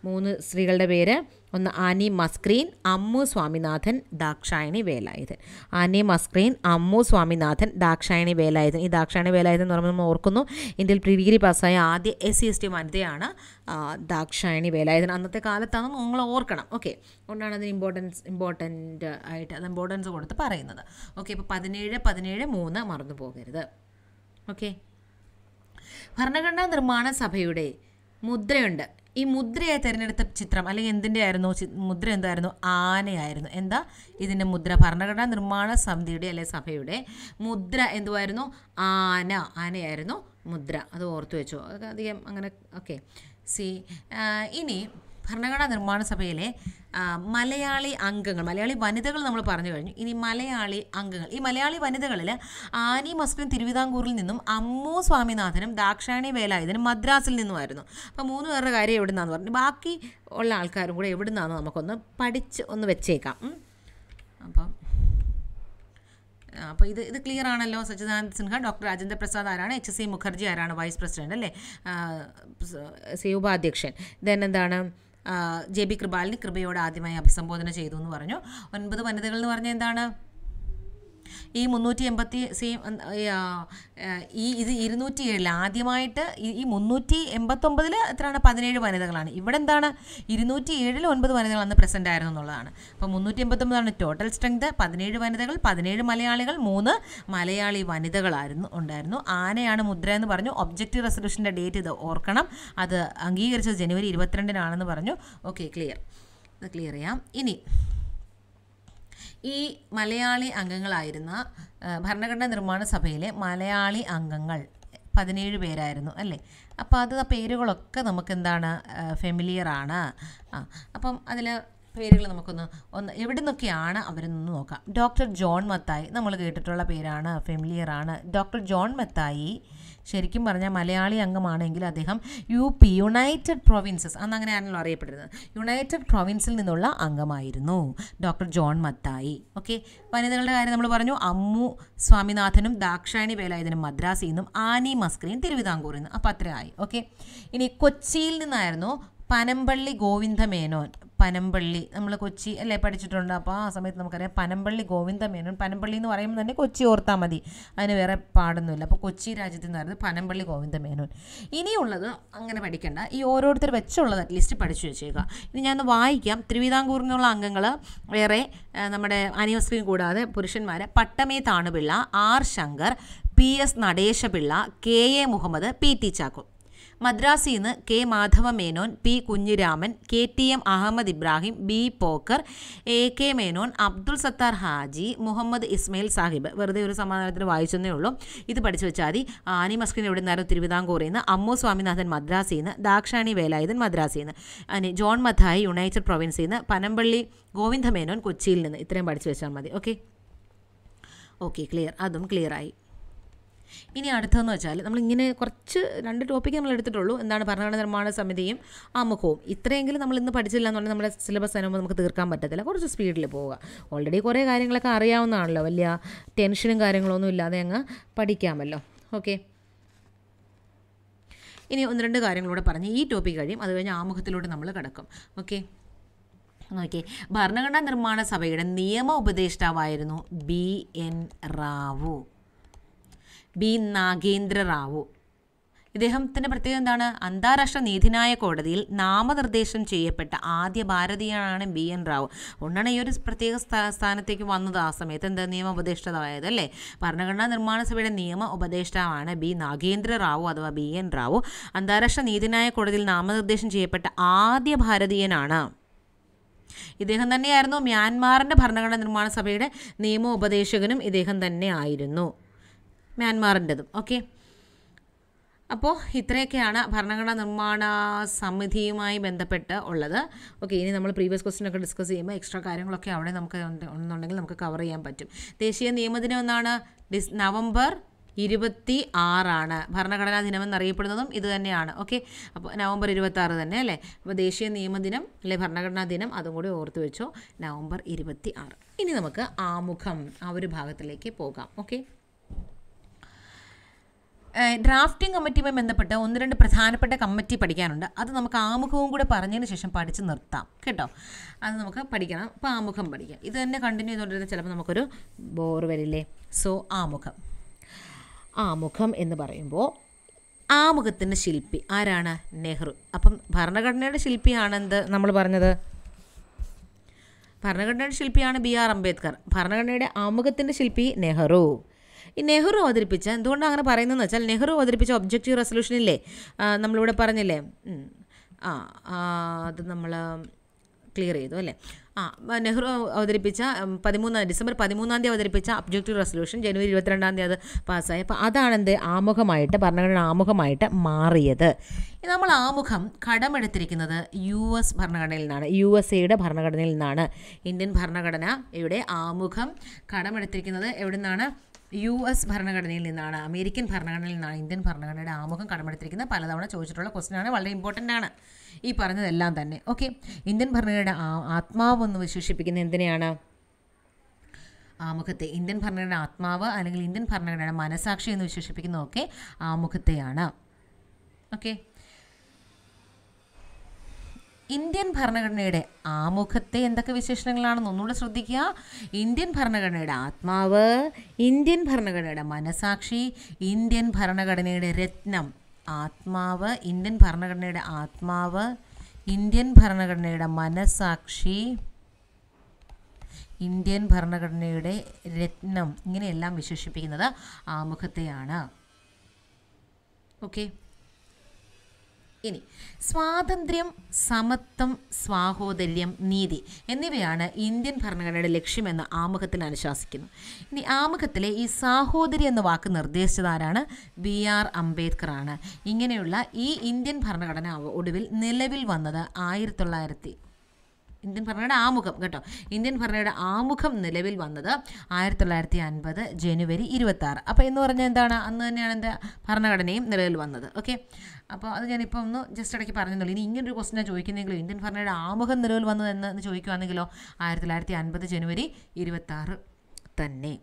മൂന്ന് സ്ത്രീകളുടെ പേര് ഒന്ന് ആനി മസ്ക്രീൻ അമ്മു സ്വാമിനാഥൻ ദാക്ഷായണി വേലായുധൻ ആനി മസ്ക്രീൻ അമ്മു സ്വാമിനാഥൻ ദാക്ഷായണി വേലായുധൻ ഈ ദാക്ഷായണി വേലായുധൻ എന്ന് പറയുമ്പോൾ നമ്മൾ ഓർക്കുന്നു ഇന്ത്യയിൽ പ്രീ ഡിഗ്രി പാസ്സായ ആദ്യ എസ് സി എസ് ടി വനിതയാണ് ദാക്ഷായണി വേലായുധൻ അന്നത്തെ കാലത്താണ് നിങ്ങൾ ഓർക്കണം ഓക്കെ അതുകൊണ്ടാണ് അതിന് ഇമ്പോർട്ടൻസ് ഇമ്പോർട്ടൻ്റ് ആയിട്ട് അത് ഇമ്പോർട്ടൻസ് കൊടുത്ത് പറയുന്നത് ഓക്കെ ഇപ്പോൾ പതിനേഴ് പതിനേഴ് മൂന്ന് മറന്നു പോകരുത് ഓക്കെ ഭരണഘടനാ നിർമ്മാണ സഭയുടെ മുദ്രയുണ്ട് ഈ മുദ്രയെ തിരഞ്ഞെടുത്ത ചിത്രം അല്ലെങ്കിൽ എന്തിൻ്റെ ആയിരുന്നു മുദ്ര എന്തായിരുന്നു ആനയായിരുന്നു എന്താ ഇതിൻ്റെ മുദ്ര ഭരണഘടനാ നിർമ്മാണ സമിതിയുടെ അല്ലെ സഭയുടെ മുദ്ര എന്തുമായിരുന്നു ആന ആനയായിരുന്നു മുദ്ര അത് ഓർത്തു വെച്ചോ അധികം അങ്ങനെ ഓക്കെ സി ഇനി ഭരണഘടനാ നിർമ്മാണ സഭയിലെ മലയാളി അംഗങ്ങൾ മലയാളി വനിതകൾ നമ്മൾ പറഞ്ഞു കഴിഞ്ഞു ഇനി മലയാളി അംഗങ്ങൾ ഈ മലയാളി വനിതകളിൽ ആനി മസ്ലിം തിരുവിതാംകൂറിൽ നിന്നും അമ്മു സ്വാമിനാഥനും ദാക്ഷായണി വേലായുധനും മദ്രാസിൽ നിന്നുമായിരുന്നു അപ്പോൾ മൂന്ന് പേരുടെ കാര്യം എവിടെ നിന്നാന്ന് പറഞ്ഞു ബാക്കി ഉള്ള ആൾക്കാരും കൂടെ എവിടെ നമുക്കൊന്ന് പഠിച്ച് ഒന്ന് വെച്ചേക്കാം അപ്പം അപ്പോൾ ഇത് ഇത് ക്ലിയർ ആണല്ലോ സച്ചിദാനന്ദ സിൻഹ ഡോക്ടർ രാജേന്ദ്ര പ്രസാദ് ആരാണ് എച്ച് സി മുഖർജി ആരാണ് വൈസ് പ്രസിഡന്റ് അല്ലേ സി ഉപാധ്യക്ഷൻ ദെൻ എന്താണ് ജെ ബി കൃപാലിന് കൃപയോട് ആദ്യമായി അഭിസംബോധന ചെയ്തു എന്ന് പറഞ്ഞു ഒൻപത് വനിതകൾ എന്ന് പറഞ്ഞാൽ എന്താണ് ഈ മുന്നൂറ്റി എൺപത്തി സെയിം ഈ ഇത് ഇരുന്നൂറ്റി ഏഴിൽ ആദ്യമായിട്ട് ഈ മുന്നൂറ്റി എൺപത്തൊമ്പതിൽ എത്രയാണ് പതിനേഴ് വനിതകളാണ് ഇവിടെ എന്താണ് ഇരുന്നൂറ്റി ഏഴിൽ ഒൻപത് വനിതകൾ അന്ന് പ്രസൻ്റ് ആയിരുന്നു എന്നുള്ളതാണ് അപ്പോൾ മുന്നൂറ്റി എൺപത്തൊമ്പതാണ് ടോട്ടൽ സ്ട്രെങ്ത് പതിനേഴ് വനിതകൾ പതിനേഴ് മലയാളികൾ മൂന്ന് മലയാളി വനിതകളായിരുന്നു ഉണ്ടായിരുന്നു ആനയാണ് മുദ്ര എന്ന് പറഞ്ഞു ഒബ്ജക്റ്റീവ് റെസൊല്യൂഷൻ്റെ ഡേറ്റ് ഇത് ഓർക്കണം അത് അംഗീകരിച്ചത് ജനുവരി ഇരുപത്തിരണ്ടിനാണെന്ന് പറഞ്ഞു ഓക്കെ ക്ലിയർ ഇത് ക്ലിയർ ചെയ്യാം ഇനി ഈ മലയാളി അംഗങ്ങളായിരുന്ന ഭരണഘടനാ നിർമ്മാണ സഭയിലെ മലയാളി അംഗങ്ങൾ പതിനേഴ് പേരായിരുന്നു അല്ലേ അപ്പോൾ അത് ആ പേരുകളൊക്കെ നമുക്ക് എന്താണ് ഫെമിലിയറാണ് ആണ് ആ അപ്പം അതിൽ പേരുകൾ നമുക്കൊന്ന് ഒന്ന് എവിടെ നിന്നൊക്കെയാണ് അവരെന്നൊന്ന് നോക്കാം ഡോക്ടർ ജോൺ മത്തായി നമ്മൾ കേട്ടിട്ടുള്ള പേരാണ് ഫെമിലിയറാണ് ആണ് ഡോക്ടർ ജോൺ മത്തായി ശരിക്കും പറഞ്ഞാൽ മലയാളി അംഗമാണെങ്കിൽ അദ്ദേഹം യു പി യുണൈറ്റഡ് പ്രൊവിൻസസ് അന്ന് അങ്ങനെയാണല്ലോ അറിയപ്പെട്ടിരുന്നത് യുണൈറ്റഡ് പ്രൊവിൻസിൽ നിന്നുള്ള അംഗമായിരുന്നു ഡോക്ടർ ജോൺ മത്തായി ഓക്കെ വനിതകളുടെ കാര്യം നമ്മൾ പറഞ്ഞു അമ്മു സ്വാമിനാഥനും ദാക്ഷായണി വേലായുധനും മദ്രാസിൽ നിന്നും ആനി മസ്ക്രീൻ തിരുവിതാംകൂറിൽ നിന്നും അപ്പം അത്രയായി ഓക്കെ ഇനി കൊച്ചിയിൽ നിന്നായിരുന്നു പനമ്പള്ളി ഗോവിന്ദമേനോൻ പനമ്പള്ളി നമ്മൾ കൊച്ചി അല്ലേ പഠിച്ചിട്ടുണ്ട് അപ്പോൾ ആ സമയത്ത് നമുക്കറിയാം പനമ്പള്ളി ഗോവിന്ദമേനോൻ പനമ്പള്ളി എന്ന് പറയുമ്പോൾ തന്നെ കൊച്ചി ഓർത്താൽ മതി അതിന് വേറെ പാടൊന്നുമില്ല അപ്പോൾ കൊച്ചി രാജ്യത്ത് നിന്ന് പറയുന്നത് പനമ്പള്ളി ഗോവിന്ദമേനോൻ ഇനിയുള്ളത് അങ്ങനെ പഠിക്കേണ്ട ഈ ഓരോരുത്തർ വെച്ചുള്ളത് അറ്റ്ലീസ്റ്റ് പഠിച്ചു വെച്ചേക്കുക ഇനി ഞാനൊന്ന് വായിക്കാം തിരുവിതാംകൂറിൽ നിന്നുള്ള അംഗങ്ങൾ വേറെ നമ്മുടെ അനിയസ്ക്രീൻ കൂടാതെ പുരുഷന്മാർ പട്ടമേ Thanupillai R Shankar P S Nadesapillai K A Muhammad P T Chacko മദ്രാസിൽ നിന്ന് K Menon P Kunhiraman K T M Ahmed Ibrahim B Pocker A K Menon Abdul Sattar Haji Muhammad Ismail Sahib വെറുതെ ഒരു സമാധാനത്തിന് വായിച്ചെന്നേ ഉള്ളൂ ഇത് പഠിച്ചു വെച്ചാൽ മതി ആനി മസ്കിൻ എവിടെ നിന്നാലും തിരുവിതാംകൂറിൽ നിന്ന് അമ്മു സ്വാമിനാഥൻ മദ്രാസിൽ നിന്ന് ദാക്ഷാണി വേലായുധൻ മദ്രാസിൽ നിന്ന് അനി ജോൺ മഥായി യുണൈറ്റഡ് പ്രൊവിൻസിൽ നിന്ന് പനമ്പള്ളി ഗോവിന്ദ മേനോൻ കൊച്ചിയിൽ നിന്ന് ഇത്രയും പഠിച്ചു വെച്ചാൽ മതി ഓക്കെ ഓക്കെ ക്ലിയർ അതും ക്ലിയറായി ഇനി അടുത്തതെന്ന് വെച്ചാൽ നമ്മളിങ്ങനെ കുറച്ച് രണ്ട് ടോപ്പിക്ക് നമ്മൾ എടുത്തിട്ടുള്ളൂ എന്താണ് ഭരണഘടന നിർമ്മാണ സമിതിയും ആമുഖവും ഇത്രയെങ്കിലും നമ്മൾ ഇന്ന് പഠിച്ചില്ല എന്ന് പറഞ്ഞാൽ നമ്മുടെ സിലബസ് അനുഭവം നമുക്ക് തീർക്കാൻ പറ്റത്തില്ല കുറച്ച് സ്പീഡിൽ പോവുക ഓൾറെഡി കുറേ കാര്യങ്ങളൊക്കെ അറിയാവുന്നതാണല്ലോ വലിയ ടെൻഷനും കാര്യങ്ങളൊന്നും ഇല്ലാതെ അങ്ങ് പഠിക്കാമല്ലോ ഓക്കെ ഇനി ഒന്ന് രണ്ട് കാര്യങ്ങളൂടെ പറഞ്ഞ് ഈ ടോപ്പിക് കഴിയും അത് കഴിഞ്ഞ് ആമുഖത്തിലൂടെ നമ്മൾ കിടക്കും ഓക്കെ ഓക്കെ ഭരണഘടനാ നിർമ്മാണ സഭയുടെ നിയമ ഉപദേഷ്ടാവായിരുന്നു B N Rau B Nagendra Rau ഇദ്ദേഹത്തിൻ്റെ പ്രത്യേകത എന്താണ് അന്താരാഷ്ട്ര നീതിന്യായ കോടതിയിൽ നാമനിർദ്ദേശം ചെയ്യപ്പെട്ട ആദ്യ ഭാരതീയനാണ് ബി എൻ റാവു അതുകൊണ്ടാണ് ഈ ഒരു പ്രത്യേക സ്ഥാനത്തേക്ക് വന്നത് ആ സമയത്ത് എന്താ നിയമ ഉപദേഷ്ടാവായത് അല്ലേ ഭരണഘടനാ നിർമ്മാണ സഭയുടെ നിയമ ഉപദേഷ്ടാവാണ് ബി നാഗേന്ദ്ര റാവു അഥവാ ബി എൻ റാവു അന്താരാഷ്ട്ര നീതിന്യായ കോടതിയിൽ നാമനിർദ്ദേശം ചെയ്യപ്പെട്ട ആദ്യ ഭാരതീയനാണ് ഇദ്ദേഹം തന്നെയായിരുന്നു മ്യാൻമാറിൻ്റെ ഭരണഘടനാ നിർമ്മാണ സഭയുടെ നിയമോപദേശകനും ഇദ്ദേഹം തന്നെ ആയിരുന്നു മ്യാൻമാറിൻ്റെതും ഓക്കെ അപ്പോൾ ഇത്രയൊക്കെയാണ് ഭരണഘടനാ നിർമ്മാണ സമിതിയുമായി ബന്ധപ്പെട്ട് ഉള്ളത് ഓക്കെ ഇനി നമ്മൾ പ്രീവിയസ് ക്വസ്റ്റിനൊക്കെ ഡിസ്കസ് ചെയ്യുമ്പോൾ എക്സ്ട്രാ കാര്യങ്ങളൊക്കെ അവിടെ നമുക്ക് ഉണ്ടെങ്കിൽ നമുക്ക് കവർ ചെയ്യാൻ പറ്റും ദേശീയ നിയമദിനം എന്നാണ് ഡിസ് നവംബർ ഇരുപത്തി ആറാണ് ഭരണഘടനാ ദിനം എന്നറിയപ്പെടുന്നതും ഇത് തന്നെയാണ് ഓക്കെ അപ്പോൾ നവംബർ ഇരുപത്തി ആറ് തന്നെ അല്ലേ അപ്പോൾ ദേശീയ നിയമദിനം അല്ലെ ഭരണഘടനാ ദിനം അതും കൂടി ഓർത്ത് വെച്ചോ നവംബർ ഇരുപത്തി ആറ് ഇനി നമുക്ക് ആമുഖം ആ ഒരു ഭാഗത്തിലേക്ക് പോകാം ഓക്കെ ഡ്രാഫ്റ്റിംഗ് കമ്മിറ്റിയുമായി ബന്ധപ്പെട്ട് ഒന്ന് രണ്ട് പ്രധാനപ്പെട്ട കമ്മിറ്റി പഠിക്കാനുണ്ട് അത് നമുക്ക് ആമുഖവും കൂടെ പറഞ്ഞതിന് ശേഷം പഠിച്ച് നിർത്താം കേട്ടോ അത് നമുക്ക് പഠിക്കണം അപ്പോൾ ആമുഖം പഠിക്കാം ഇത് തന്നെ കണ്ടിന്യൂ ചെയ്തുകൊണ്ടിരുന്ന ചിലപ്പോൾ നമുക്കൊരു ബോർ വരില്ലേ സോ ആമുഖം ആമുഖം എന്ന് പറയുമ്പോൾ ആമുഖത്തിൻ്റെ ശില്പി ആരാണ് നെഹ്റു അപ്പം ഭരണഘടനയുടെ ശില്പിയാണെന്ത് നമ്മൾ പറഞ്ഞത് ഭരണഘടനയുടെ ശില്പിയാണ് ബി ആർ അംബേദ്കർ ഭരണഘടനയുടെ ആമുഖത്തിൻ്റെ ശില്പി നെഹ്റു ഈ നെഹ്റു അവതരിപ്പിച്ച എന്തുകൊണ്ടാണ് അങ്ങനെ പറയുന്നതെന്ന് വെച്ചാൽ നെഹ്റു അവതരിപ്പിച്ച ഒബ്ജക്റ്റീവ് റെസൊല്യൂഷനില്ലേ നമ്മളിവിടെ പറഞ്ഞില്ലേ ആ അത് നമ്മൾ ക്ലിയർ ചെയ്തു അല്ലേ ആ നെഹ്റു അവതരിപ്പിച്ച പതിമൂന്നാം ഡിസംബർ പതിമൂന്നാം തീയതി അവതരിപ്പിച്ച ഒബ്ജക്റ്റീവ് റെസൊല്യൂഷൻ ജനുവരി ഇരുപത്തിരണ്ടാം തീയതി അത് പാസ്സായി അപ്പോൾ അതാണ് എന്ത് ആമുഖമായിട്ട് ഭരണഘടന ആമുഖമായിട്ട് മാറിയത് നമ്മൾ ആമുഖം കടമെടുത്തിരിക്കുന്നത് യു എസ് ഭരണഘടനയിൽ നിന്നാണ് യു എസ് എയുടെ ഭരണഘടനയിൽ നിന്നാണ് ഇന്ത്യൻ ഭരണഘടന ഇവിടെ ആമുഖം കടമെടുത്തിരിക്കുന്നത് എവിടെ നിന്നാണ് യു എസ് ഭരണഘടനയിൽ നിന്നാണ് അമേരിക്കൻ ഭരണഘടനയിൽ നിന്നാണ് ഇന്ത്യൻ ഭരണഘടനയുടെ ആമുഖം കടമെടുത്തിരിക്കുന്നത് പലതവണ ചോദിച്ചിട്ടുള്ള ആണ് വളരെ ഇമ്പോർട്ടൻ്റ് ആണ് ഈ പറഞ്ഞതെല്ലാം തന്നെ ഓക്കെ ഇന്ത്യൻ ഭരണഘടനയുടെ ആത്മാവ് എന്ന് വിശേഷിപ്പിക്കുന്ന എന്തിനെയാണ് ആമുഖത്തെ ഇന്ത്യൻ ഭരണഘടന ആത്മാവ് അല്ലെങ്കിൽ ഇന്ത്യൻ ഭരണഘടനയുടെ മനസാക്ഷി എന്ന് വിശേഷിപ്പിക്കുന്നതൊക്കെ ആമുഖത്തെയാണ് ഓക്കെ ഇന്ത്യൻ ഭരണഘടനയുടെ ആമുഖത്തെ എന്തൊക്കെ വിശേഷണങ്ങളാണെന്ന് ഒന്നുകൂടെ ശ്രദ്ധിക്കുക ഇന്ത്യൻ ഭരണഘടനയുടെ ആത്മാവ് ഇന്ത്യൻ ഭരണഘടനയുടെ മനസാക്ഷി ഇന്ത്യൻ ഭരണഘടനയുടെ രത്നം ആത്മാവ് ഇന്ത്യൻ ഭരണഘടനയുടെ ആത്മാവ് ഇന്ത്യൻ ഭരണഘടനയുടെ മനസാക്ഷി ഇന്ത്യൻ ഭരണഘടനയുടെ രത്നം ഇങ്ങനെയെല്ലാം വിശേഷിപ്പിക്കുന്നത് ആമുഖത്തെയാണ് ഓക്കെ ഇനി സ്വാതന്ത്ര്യം സമത്വം സ്വാഹോദര്യം നീതി എന്നിവയാണ് ഇന്ത്യൻ ഭരണഘടനയുടെ ലക്ഷ്യമെന്ന് ആമുഖത്തിൽ അനുശാസിക്കുന്നു ഇനി ആമുഖത്തിലെ ഈ സാഹോദരി എന്ന വാക്ക് നിർദ്ദേശിച്ചതാരാണ് ബി ആർ അംബേദ്കർ ആണ് ഇങ്ങനെയുള്ള ഈ ഇന്ത്യൻ ഭരണഘടന ഒടുവിൽ നിലവിൽ വന്നത് ആയിരത്തി തൊള്ളായിരത്തി ഇന്ത്യൻ ഭരണയുടെ ആമുഖം കേട്ടോ ഇന്ത്യൻ ഭരണയുടെ ആമുഖം നിലവിൽ വന്നത് ആയിരത്തി തൊള്ളായിരത്തി അൻപത് ജനുവരി ഇരുപത്തി ആറ് അപ്പോൾ എന്ന് പറഞ്ഞാൽ എന്താണ് അന്ന് തന്നെയാണ് എൻ്റെ ഭരണഘടനയും നിലവിൽ വന്നത് ഓക്കെ അപ്പോൾ അത് ഞാനിപ്പോൾ ഒന്ന് ജസ്റ്റ് ഇടയ്ക്ക് പറഞ്ഞെന്നുള്ളൂ ഇനി ഇങ്ങനൊരു ക്വസ്റ്റിനാണ് ചോദിക്കുന്നെങ്കിലോ ഇന്ത്യൻ ഭരണയുടെ ആമുഖം നിലവിൽ വന്നത് എന്ന് ചോദിക്കുകയാണെങ്കിലോ ആയിരത്തി തൊള്ളായിരത്തി അൻപത് ജനുവരി ഇരുപത്തി തന്നെ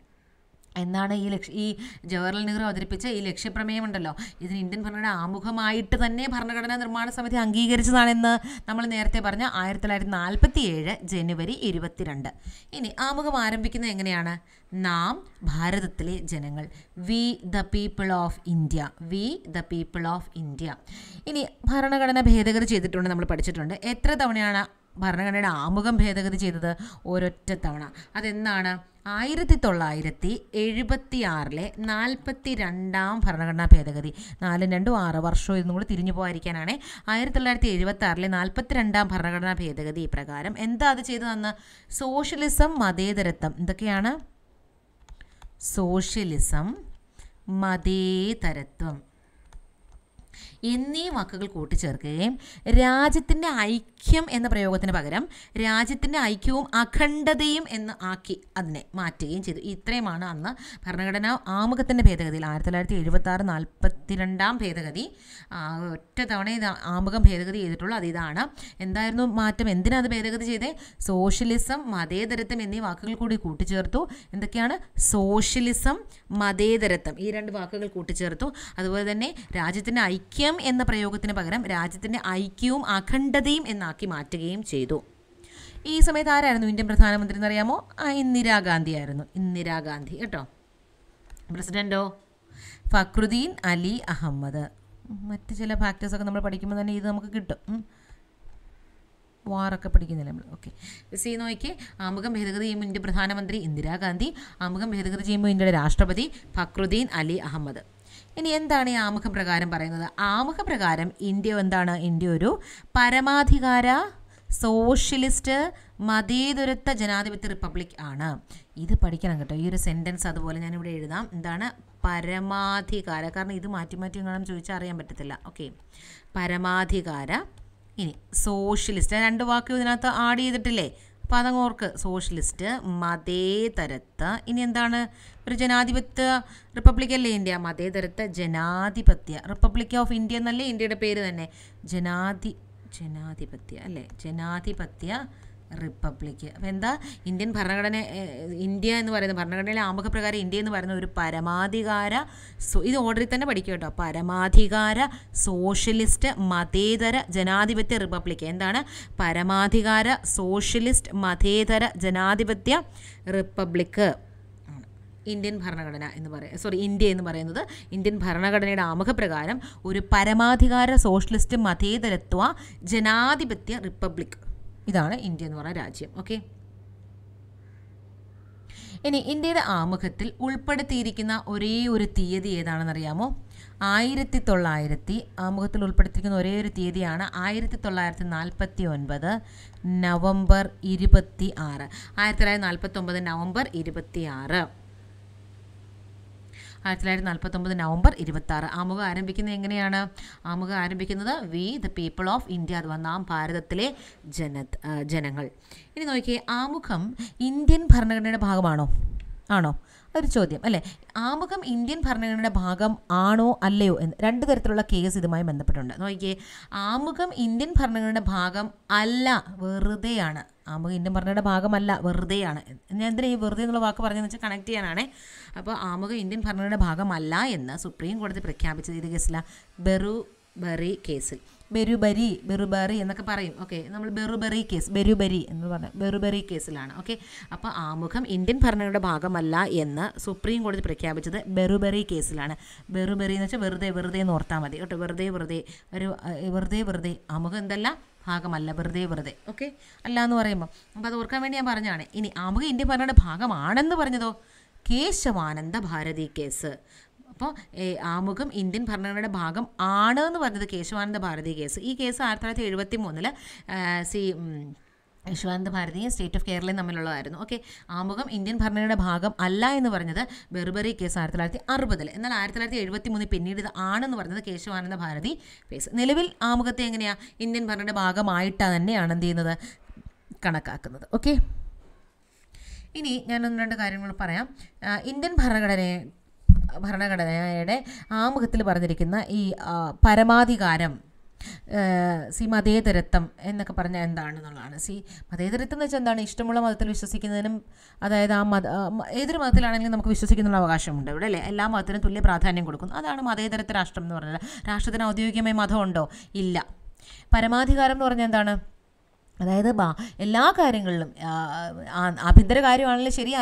എന്നാണ് ഈ ലക്ഷ ഈ ജവഹർലാൽ നെഹ്റു അവതരിപ്പിച്ച ഈ ലക്ഷ്യപ്രമേയമുണ്ടല്ലോ ഇതിന് ഇന്ത്യൻ ഭരണഘടന ആമുഖമായിട്ട് തന്നെ ഭരണഘടനാ നിർമ്മാണ സമിതി അംഗീകരിച്ചതാണെന്ന് നമ്മൾ നേരത്തെ പറഞ്ഞ ആയിരത്തി തൊള്ളായിരത്തി നാൽപ്പത്തി ഏഴ് ജനുവരി ഇരുപത്തിരണ്ട് ഇനി ആമുഖം ആരംഭിക്കുന്നത് എങ്ങനെയാണ് നാം ഭാരതത്തിലെ ജനങ്ങൾ we the people of India we the people of India ഇനി ഭരണഘടന ഭേദഗതി ചെയ്തിട്ടുണ്ട് നമ്മൾ പഠിച്ചിട്ടുണ്ട് എത്ര തവണയാണ് ഭരണഘടനയുടെ ആമുഖം ഭേദഗതി ചെയ്തത് ഒരൊറ്റ തവണ അതെന്നാണ് ആയിരത്തി തൊള്ളായിരത്തി എഴുപത്തി ആറിലെ നാൽപ്പത്തി രണ്ടാം ഭരണഘടനാ ഭേദഗതി നാലും രണ്ടും ആറ് വർഷവും ഇതും കൂടി തിരിഞ്ഞു പോകാതിരിക്കാനാണ് ആയിരത്തി തൊള്ളായിരത്തി എഴുപത്തി ആറിലെ നാൽപ്പത്തി രണ്ടാം ഭരണഘടനാ ഭേദഗതി പ്രകാരം എന്താ അത് ചെയ്തു ചെയ്തതെന്ന് സോഷ്യലിസം മതേതരത്വം എന്തൊക്കെയാണ് സോഷ്യലിസം മതേതരത്വം എന്നീ വാക്കുകൾ കൂട്ടിച്ചേർക്കുകയും രാജ്യത്തിൻ്റെ ഐക്യം എന്ന പ്രയോഗത്തിന് പകരം രാജ്യത്തിൻ്റെ ഐക്യവും അഖണ്ഡതയും എന്ന് ആക്കി അതിനെ മാറ്റുകയും ചെയ്തു ഇത്രയുമാണ് അന്ന് ഭരണഘടന ആമുഖത്തിൻ്റെ ഭേദഗതിയിൽ ആയിരത്തി തൊള്ളായിരത്തി എഴുപത്തി ആറ് ഭേദഗതി ഒറ്റ തവണ ഇത് ആമുഖം ഭേദഗതി ചെയ്തിട്ടുള്ളൂ അത് ഇതാണ് എന്തായിരുന്നു മാറ്റം എന്തിനാണ് അത് ഭേദഗതി ചെയ്തേ സോഷ്യലിസം മതേതരത്വം എന്നീ വാക്കുകൾ കൂടി കൂട്ടിച്ചേർത്തു എന്തൊക്കെയാണ് സോഷ്യലിസം മതേതരത്വം ഈ രണ്ട് വാക്കുകൾ കൂട്ടിച്ചേർത്തു അതുപോലെ തന്നെ രാജ്യത്തിൻ്റെ ഐക്യം ഐക്യം എന്ന പ്രയോഗത്തിന് പകരം രാജ്യത്തിൻ്റെ ഐക്യവും അഖണ്ഡതയും എന്നാക്കി മാറ്റുകയും ചെയ്തു ഈ സമയത്ത് ആരായിരുന്നു ഇന്ത്യൻ പ്രധാനമന്ത്രി എന്നറിയാമോ ഇന്ദിരാഗാന്ധി ആയിരുന്നു ഇന്ദിരാഗാന്ധി കേട്ടോ പ്രസിഡൻറ്റോ ഫക്രുദ്ദീൻ അലി അഹമ്മദ് മറ്റ് ചില ഫാക്ടേഴ്സൊക്കെ നമ്മൾ പഠിക്കുമ്പോൾ തന്നെ ഇത് നമുക്ക് കിട്ടും വാറൊക്കെ പഠിക്കുന്നില്ല നമ്മൾ ഓക്കെ സി നോക്കി ആമുഖം ഭേദഗതി ചെയ്യുമ്പോൾ ഇന്ത്യ പ്രധാനമന്ത്രി ഇന്ദിരാഗാന്ധി ആമുഖം ഭേദഗതി ചെയ്യുമ്പോൾ ഇന്ത്യയുടെ രാഷ്ട്രപതി ഫക്രുദ്ദീൻ അലി അഹമ്മദ് ഇനി എന്താണ് ഈ പ്രകാരം പറയുന്നത് പ്രകാരം ഇന്ത്യ എന്താണ് ഇന്ത്യ ഒരു പരമാധികാര സോഷ്യലിസ്റ്റ് മതേതുരത്വ ജനാധിപത്യ റിപ്പബ്ലിക് ആണ് ഇത് പഠിക്കണം കേട്ടോ ഈ ഒരു സെൻറ്റൻസ് അതുപോലെ ഞാനിവിടെ എഴുതാം എന്താണ് പരമാധികാര കാരണം ഇത് മാറ്റി മാറ്റി എങ്ങാനും ചോദിച്ചാൽ അറിയാൻ പറ്റത്തില്ല ഓക്കെ പരമാധികാര ഇനി സോഷ്യലിസ്റ്റ് രണ്ട് വാക്കും ഇതിനകത്ത് ആഡ് ചെയ്തിട്ടില്ലേ അപ്പോൾ പതങ്ങോർക്ക് സോഷ്യലിസ്റ്റ് മതേതരത്വ ഇനി എന്താണ് ഒരു ജനാധിപത്യ റിപ്പബ്ലിക് അല്ലേ ഇന്ത്യ മതേതരത്വ ജനാധിപത്യ റിപ്പബ്ലിക് ഓഫ് ഇന്ത്യ എന്നല്ലേ ഇന്ത്യയുടെ പേര് തന്നെ ജനാധി ജനാധിപത്യ അല്ലേ ജനാധിപത്യ റിപ്പബ്ലിക് അപ്പോൾ എന്താ ഇന്ത്യൻ ഭരണഘടന ഇന്ത്യ എന്ന് പറയുന്ന ഭരണഘടനയിലെ ആമുഖപ്രകാരം ഇന്ത്യ എന്ന് പറയുന്ന ഒരു പരമാധികാര സോ ഇത് ഓർഡറിൽ തന്നെ പഠിക്കുക കേട്ടോ പരമാധികാര സോഷ്യലിസ്റ്റ് മതേതര ജനാധിപത്യ റിപ്പബ്ലിക് എന്താണ് പരമാധികാര സോഷ്യലിസ്റ്റ് മതേതര ജനാധിപത്യ റിപ്പബ്ലിക്ക് ഇന്ത്യൻ ഭരണഘടന എന്ന് പറയുന്നത് സോറി ഇന്ത്യ എന്ന് പറയുന്നത് ഇന്ത്യൻ ഭരണഘടനയുടെ ആമുഖപ്രകാരം ഒരു പരമാധികാര സോഷ്യലിസ്റ്റ് മതേതരത്വ ജനാധിപത്യ റിപ്പബ്ലിക് ഇതാണ് ഇന്ത്യ എന്ന് പറയുന്ന രാജ്യം ഓക്കെ ഇനി ഇന്ത്യയുടെ ആമുഖത്തിൽ ഉൾപ്പെടുത്തിയിരിക്കുന്ന ഒരേ ഒരു തീയതി ഏതാണെന്നറിയാമോ ആയിരത്തി തൊള്ളായിരത്തി ആമുഖത്തിൽ ഉൾപ്പെടുത്തിയിരിക്കുന്ന ഒരേ ഒരു തീയതിയാണ് ആയിരത്തി തൊള്ളായിരത്തി നാൽപ്പത്തി ഒൻപത് നവംബർ ഇരുപത്തി ആറ് ആയിരത്തി തൊള്ളായിരത്തി നാൽപ്പത്തി ഒമ്പത് നവംബർ ഇരുപത്തി ആറ് ആയിരത്തി തൊള്ളായിരത്തി നാൽപ്പത്തൊമ്പത് നവംബർ ഇരുപത്തി ആറ് ആമുഖം ആരംഭിക്കുന്നത് എങ്ങനെയാണ് ആമുഖം ആരംഭിക്കുന്നത് we the people of India അഥവാ നാം ഭാരതത്തിലെ ജന ജനങ്ങൾ ഇനി നോക്കിയേ ആമുഖം ഇന്ത്യൻ ഭരണഘടനയുടെ ഭാഗമാണോ ആണോ ഒരു ചോദ്യം അല്ലേ ആമുഖം ഇന്ത്യൻ ഭരണഘടനയുടെ ഭാഗം ആണോ അല്ലയോ എന്ന് രണ്ട് തരത്തിലുള്ള കേസ് ഇതുമായി ബന്ധപ്പെട്ടുണ്ട് നോക്കിയേ ആമുഖം ഇന്ത്യൻ ഭരണഘടനയുടെ ഭാഗം അല്ല വെറുതെയാണ് ആമുഖം ഇന്ത്യൻ ഭരണഘടനയുടെ ഭാഗമല്ല വെറുതെയാണ് ഞാൻ എന്തിനാ ഈ വെറുതെ എന്നുള്ള വാക്ക് പറഞ്ഞതെന്ന് വെച്ചാൽ കണക്ട് ചെയ്യാനാണേ അപ്പോൾ ആമുഖം ഇന്ത്യൻ ഭരണഘടനയുടെ ഭാഗമല്ല എന്ന് സുപ്രീം കോടതി പ്രഖ്യാപിച്ചത് ഇത് കേസിലാണ് ബെറു ബെറി കേസിൽ ബെരുബരി ബെറുബറി എന്നൊക്കെ പറയും ഓക്കെ നമ്മൾ ബെറുബറി കേസ് ബെരുബരി എന്ന് പറഞ്ഞ ബെറുബറി കേസിലാണ് ഓക്കെ അപ്പോൾ ആമുഖം ഇന്ത്യൻ ഭരണയുടെ ഭാഗമല്ല എന്ന് സുപ്രീം കോടതി പ്രഖ്യാപിച്ചത് ബെറുബറി കേസിലാണ് ബെറുബറി എന്ന് വെച്ചാൽ വെറുതെ വെറുതെ എന്ന് ഓർത്താൽ മതി കേട്ടോ വെറുതെ വെറുതെ ഒരു വെറുതെ വെറുതെ ആമുഖം എന്തല്ല ഭാഗമല്ല വെറുതെ വെറുതെ ഓക്കെ അല്ല എന്ന് പറയുമ്പോൾ അപ്പോൾ അത് ഓർക്കാൻ വേണ്ടി ഞാൻ പറഞ്ഞതാണ് ഇനി ആമുഖം ഇന്ത്യൻ ഭരണയുടെ ഭാഗമാണെന്ന് പറഞ്ഞതോ കേശവാനന്ദ ഭാരതി കേസ് അപ്പോൾ ആമുഖം ഇന്ത്യൻ ഭരണഘടനയുടെ ഭാഗം ആണ് എന്ന് പറഞ്ഞത് കേശവാനന്ദ ഭാരതി കേസ് ഈ കേസ് ആയിരത്തി തൊള്ളായിരത്തി എഴുപത്തി സി യശ്വാനന്ദ ഭാരതിയും സ്റ്റേറ്റ് ഓഫ് കേരളയും തമ്മിലുള്ളതായിരുന്നു ഓക്കെ ആമുഖം ഇന്ത്യൻ ഭരണയുടെ ഭാഗം അല്ല എന്ന് പറഞ്ഞത് ബെർബറി കേസ് ആയിരത്തി തൊള്ളായിരത്തി അറുപതിൽ എന്നാൽ ആയിരത്തി തൊള്ളായിരത്തി എഴുപത്തി മൂന്നിൽ പിന്നീട് ഇത് ആണെന്ന് പറഞ്ഞത് കേശവാനന്ദ ഭാരതി കേസ് നിലവിൽ ആമുഖത്തെ എങ്ങനെയാണ് ഇന്ത്യൻ ഭരണയുടെ ഭാഗമായിട്ടാണ് തന്നെയാണ് എന്ത് ചെയ്യുന്നത് കണക്കാക്കുന്നത് ഓക്കെ ഇനി ഞാൻ ഒന്ന് രണ്ട് കാര്യങ്ങൾ പറയാം ഇന്ത്യൻ ഭരണഘടനയെ ഭരണഘടനയുടെ ആമുഖത്തിൽ പറഞ്ഞിരിക്കുന്ന ഈ പരമാധികാരം സി മതേതരത്വം എന്നൊക്കെ പറഞ്ഞാൽ എന്താണെന്നുള്ളതാണ് സി മതേതരത്വം എന്ന് വെച്ചാൽ എന്താണ് ഇഷ്ടമുള്ള മതത്തിൽ വിശ്വസിക്കുന്നതിനും അതായത് ആ മത ഏതൊരു മതത്തിലാണെങ്കിലും നമുക്ക് വിശ്വസിക്കുന്നുള്ള അവകാശമുണ്ട് ഇവിടെ അല്ലേ എല്ലാ മതത്തിനും തുല്യ പ്രാധാന്യം കൊടുക്കുന്നു അതാണ് മതേതരത്വ രാഷ്ട്രം എന്ന് പറഞ്ഞത് രാഷ്ട്രത്തിന് ഔദ്യോഗികമായി മതമുണ്ടോ ഇല്ല പരമാധികാരം എന്ന് പറഞ്ഞാൽ എന്താണ് അതായത് എല്ലാ കാര്യങ്ങളിലും ആഭ്യന്തര കാര്യമാണെങ്കിലും ശരി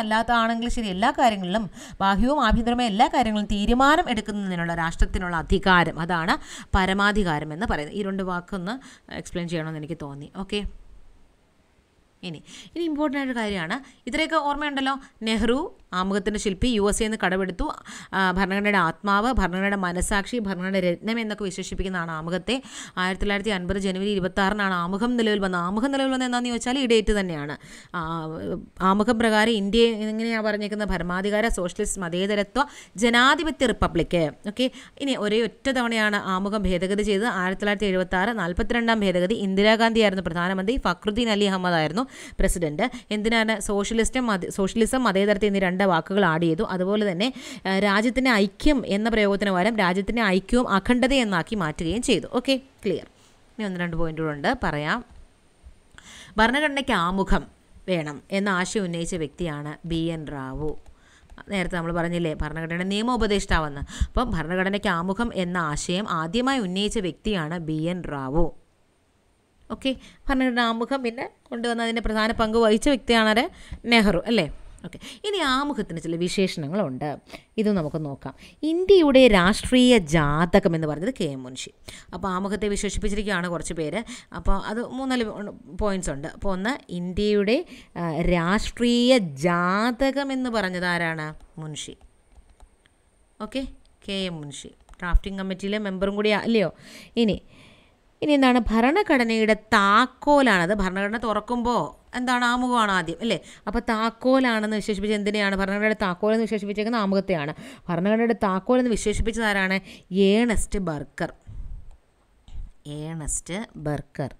ആണെങ്കിലും ശരി എല്ലാ കാര്യങ്ങളിലും ബാഹ്യവും ആഭ്യന്തരമായ എല്ലാ കാര്യങ്ങളും തീരുമാനം എടുക്കുന്നതിനുള്ള രാഷ്ട്രത്തിനുള്ള അധികാരം അതാണ് പരമാധികാരം എന്ന് പറയുന്നത് ഈ രണ്ട് വാക്കൊന്ന് എക്സ്പ്ലെയിൻ ചെയ്യണമെന്ന് എനിക്ക് തോന്നി ഓക്കെ ഇനി ഇനി ഇമ്പോർട്ടൻ്റ് ആയിട്ട് കാര്യമാണ് ഇത്രയൊക്കെ ഓർമ്മയുണ്ടല്ലോ നെഹ്റു ആമുഖത്തിൻ്റെ ശില്പി യു എസ് എന്ന് കടമെടുത്തു ഭരണഘടനയുടെ ആത്മാവ് ഭരണഘടനയുടെ മനസാക്ഷി ഭരണഘടന രത്നം എന്നൊക്കെ വിശേഷിപ്പിക്കുന്നതാണ് ആമുഖത്തെ ആയിരത്തി തൊള്ളായിരത്തി അൻപത് ജനുവരി ഇരുപത്തി ആറിനാണ് ആമുഖം നിലവിൽ വന്നത് ആമുഖം നിലവിൽ വന്നത് എന്താണെന്ന് ചോദിച്ചാൽ ഈ ഡേറ്റ് തന്നെയാണ് ആമുഖം പ്രകാരം ഇന്ത്യ എങ്ങനെയാണ് പറഞ്ഞേക്കുന്നത് ഭരണാധികാര സോഷ്യലിസ്റ്റ് മതേതരത്വ ജനാധിപത്യ റിപ്പബ്ലിക് ഓക്കെ ഇനി ഒരേ ഒറ്റ തവണയാണ് ആമുഖം ഭേദഗതി ചെയ്തത് ആയിരത്തി തൊള്ളായിരത്തി എഴുപത്തി ആറ് നാൽപ്പത്തിരണ്ടാം ഭേദഗതി ഇന്ദിരാഗാന്ധി ആയിരുന്നു പ്രധാനമന്ത്രി ഫക്രുദ്ദീൻ അലി അഹമ്മദ് ആയിരുന്നു പ്രസിഡന്റ് എന്തിനാണ് സോഷ്യലിസ്റ്റും സോഷ്യലിസം മതേതരത്വം എന്നീ രണ്ട് വാക്കുകൾ ആഡ് ചെയ്തു അതുപോലെ തന്നെ രാജ്യത്തിൻ്റെ ഐക്യം എന്ന പ്രയോഗത്തിന് പകരം രാജ്യത്തിൻ്റെ ഐക്യവും അഖണ്ഡത എന്നാക്കി മാറ്റുകയും ചെയ്തു ഓക്കെ ക്ലിയർ ഇനി ഒന്ന് രണ്ട് പോയിന്റുകളുണ്ട് പറയാം ഭരണഘടനയ്ക്ക് ആമുഖം വേണം എന്ന ആശയം ഉന്നയിച്ച വ്യക്തിയാണ് ബി എൻ റാവു നേരത്തെ നമ്മൾ പറഞ്ഞില്ലേ ഭരണഘടനയുടെ നിയമോപദേഷ്ടാവെന്ന് അപ്പം ഭരണഘടനയ്ക്ക് ആമുഖം എന്ന ആശയം ആദ്യമായി ഉന്നയിച്ച വ്യക്തിയാണ് ബി എൻ റാവു ഓക്കെ ഭരണഘടന ആമുഖം പിന്നെ അതിൻ്റെ പ്രധാന പങ്ക് വഹിച്ച വ്യക്തിയാണ് നെഹ്റു അല്ലേ ഓക്കെ ഇനി ആമുഖത്തിന് ചില വിശേഷണങ്ങളുണ്ട് ഇത് നമുക്ക് നോക്കാം ഇന്ത്യയുടെ രാഷ്ട്രീയ ജാതകം എന്ന് പറഞ്ഞത് കെ എം മുൻഷി അപ്പോൾ ആമുഖത്തെ വിശേഷിപ്പിച്ചിരിക്കുകയാണ് കുറച്ച് പേര് അപ്പോൾ അത് മൂന്നാല് പോയിന്റ്സ് ഉണ്ട് അപ്പോൾ ഒന്ന് ഇന്ത്യയുടെ രാഷ്ട്രീയ ജാതകം എന്ന് പറഞ്ഞത് ആരാണ് Munshi okay K M Munshi drafting കമ്മിറ്റിയിലെ മെമ്പറും കൂടി അല്ലയോ ഇനി ഇനി എന്താണ് ഭരണഘടനയുടെ താക്കോലാണത് ഭരണഘടന തുറക്കുമ്പോൾ എന്താണ് ആമുഖമാണ് ആദ്യം അല്ലേ അപ്പോൾ താക്കോലാണെന്ന് വിശേഷിപ്പിച്ച് എന്തിനെയാണ് ഭരണഘടനയുടെ എന്ന് വിശേഷിപ്പിച്ചേക്കുന്ന ആമുഖത്തെയാണ് ഭരണഘടനയുടെ എന്ന് വിശേഷിപ്പിച്ചത് ആരാണ് Ernest Barker Ernest Barker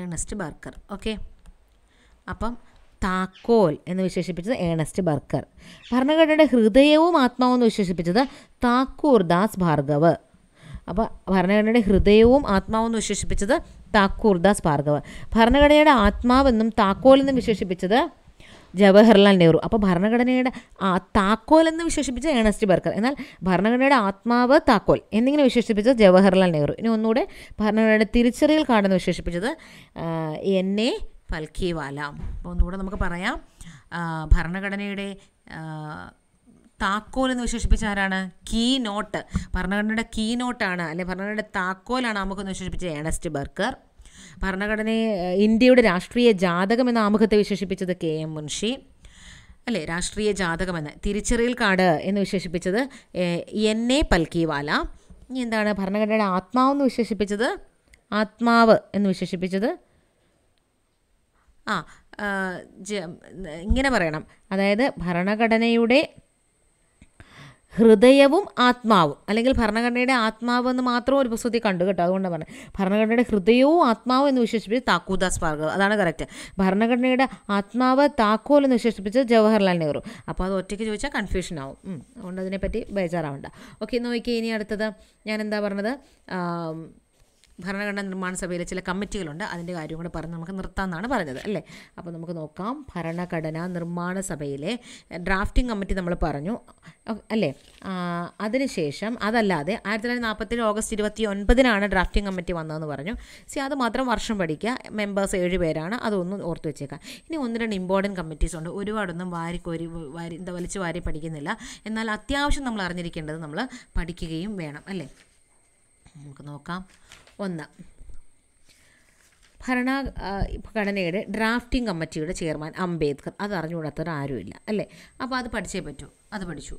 Ernest Barker okay അപ്പം താക്കോൽ എന്ന് വിശേഷിപ്പിച്ചത് ഏണസ്റ്റ് ബർക്കർ ഭരണഘടനയുടെ ഹൃദയവും ആത്മാവും എന്ന് വിശേഷിപ്പിച്ചത് താക്കൂർദാസ് ഭാർഗവ് അപ്പോൾ ഭരണഘടനയുടെ ഹൃദയവും ആത്മാവും എന്ന് വിശേഷിപ്പിച്ചത് ദാസ് ഭാർഗവ് ഭരണഘടനയുടെ ആത്മാവെന്നും താക്കോൽ എന്നും വിശേഷിപ്പിച്ചത് ജവഹർലാൽ നെഹ്റു അപ്പോൾ ഭരണഘടനയുടെ ആ താക്കോൽ എന്ന് വിശേഷിപ്പിച്ച ഏണസ്റ്റ് ബർക്കർ എന്നാൽ ഭരണഘടനയുടെ ആത്മാവ് താക്കോൽ എന്നിങ്ങനെ വിശേഷിപ്പിച്ചത് ജവഹർലാൽ നെഹ്റു ഇനി ഒന്നുകൂടെ ഭരണഘടനയുടെ തിരിച്ചറിയൽ കാർഡെന്ന് വിശേഷിപ്പിച്ചത് എൻ എ ഫൽക്കിവാല അപ്പോൾ ഒന്നുകൂടെ നമുക്ക് പറയാം ഭരണഘടനയുടെ താക്കോൽ എന്ന് വിശേഷിപ്പിച്ച ആരാണ് കീ നോട്ട് ഭരണഘടനയുടെ കീ നോട്ടാണ് അല്ലെ ഭരണഘടനയുടെ താക്കോലാണ് ആമുഖം വിശേഷിപ്പിച്ച ഏണസ്റ്റ് ബർക്കർ ഭരണഘടനയെ ഇന്ത്യയുടെ രാഷ്ട്രീയ ജാതകം എന്ന ആമുഖത്തെ വിശേഷിപ്പിച്ചത് കെ എം മുൻഷി അല്ലേ രാഷ്ട്രീയ ജാതകമെന്ന് തിരിച്ചറിയൽ കാർഡ് എന്ന് വിശേഷിപ്പിച്ചത് എൻ എ പൽക്കിവാല ഇനി എന്താണ് ഭരണഘടനയുടെ ആത്മാവെന്ന് വിശേഷിപ്പിച്ചത് ആത്മാവ് എന്ന് വിശേഷിപ്പിച്ചത് ആ ഇങ്ങനെ പറയണം അതായത് ഭരണഘടനയുടെ ഹൃദയവും ആത്മാവും അല്ലെങ്കിൽ ഭരണഘടനയുടെ ആത്മാവ് എന്ന് മാത്രം ഒരു പുസ്തകത്തിൽ കണ്ടു കേട്ടോ അതുകൊണ്ടാണ് പറഞ്ഞത് ഭരണഘടനയുടെ ഹൃദയവും ആത്മാവും എന്ന് വിശേഷിപ്പിച്ച് താക്കൂദാസ് ഭാർഗവ് അതാണ് കറക്റ്റ് ഭരണഘടനയുടെ ആത്മാവ് താക്കോൽ എന്ന് വിശേഷിപ്പിച്ച് ജവഹർലാൽ നെഹ്റു അപ്പോൾ അത് ഒറ്റയ്ക്ക് ചോദിച്ചാൽ കൺഫ്യൂഷൻ ആവും അതുകൊണ്ട് അതിനെപ്പറ്റി ബേജാറാവണ്ട ഓക്കെ നോക്കി ഇനി അടുത്തത് ഞാൻ എന്താ പറഞ്ഞത് ഭരണഘടനാ നിർമ്മാണ സഭയിലെ ചില കമ്മിറ്റികളുണ്ട് അതിൻ്റെ കാര്യം കൂടെ പറഞ്ഞ് നമുക്ക് നിർത്താമെന്നാണ് പറഞ്ഞത് അല്ലേ അപ്പോൾ നമുക്ക് നോക്കാം ഭരണഘടനാ നിർമ്മാണ സഭയിലെ ഡ്രാഫ്റ്റിംഗ് കമ്മിറ്റി നമ്മൾ പറഞ്ഞു അല്ലേ അതിനുശേഷം അതല്ലാതെ ആയിരത്തി തൊള്ളായിരത്തി നാൽപ്പത്തേഴ് ഓഗസ്റ്റ് ഇരുപത്തി ഒൻപതിനാണ് ഡ്രാഫ്റ്റിംഗ് കമ്മിറ്റി വന്നതെന്ന് പറഞ്ഞു സി അത് മാത്രം വർഷം പഠിക്കുക മെമ്പേഴ്സ് ഏഴ് പേരാണ് അതൊന്നും ഓർത്ത് വെച്ചേക്കാം ഇനി ഒന്ന് രണ്ട് ഇമ്പോർട്ടൻറ്റ് കമ്മിറ്റീസ് ഉണ്ട് ഒരുപാടൊന്നും വാരിക്കോരി വാരി എന്താ വലിച്ചു വാരി പഠിക്കുന്നില്ല എന്നാൽ അത്യാവശ്യം നമ്മൾ അറിഞ്ഞിരിക്കേണ്ടത് നമ്മൾ പഠിക്കുകയും വേണം അല്ലേ നമുക്ക് നോക്കാം ഒന്ന് ഭരണഘടനയുടെ ഡ്രാഫ്റ്റിംഗ് കമ്മിറ്റിയുടെ ചെയർമാൻ അംബേദ്കർ അത് അറിഞ്ഞുകൂടാത്തവർ ആരുമില്ല അല്ലേ അപ്പോൾ അത് പഠിച്ചേ പറ്റൂ അത് പഠിച്ചു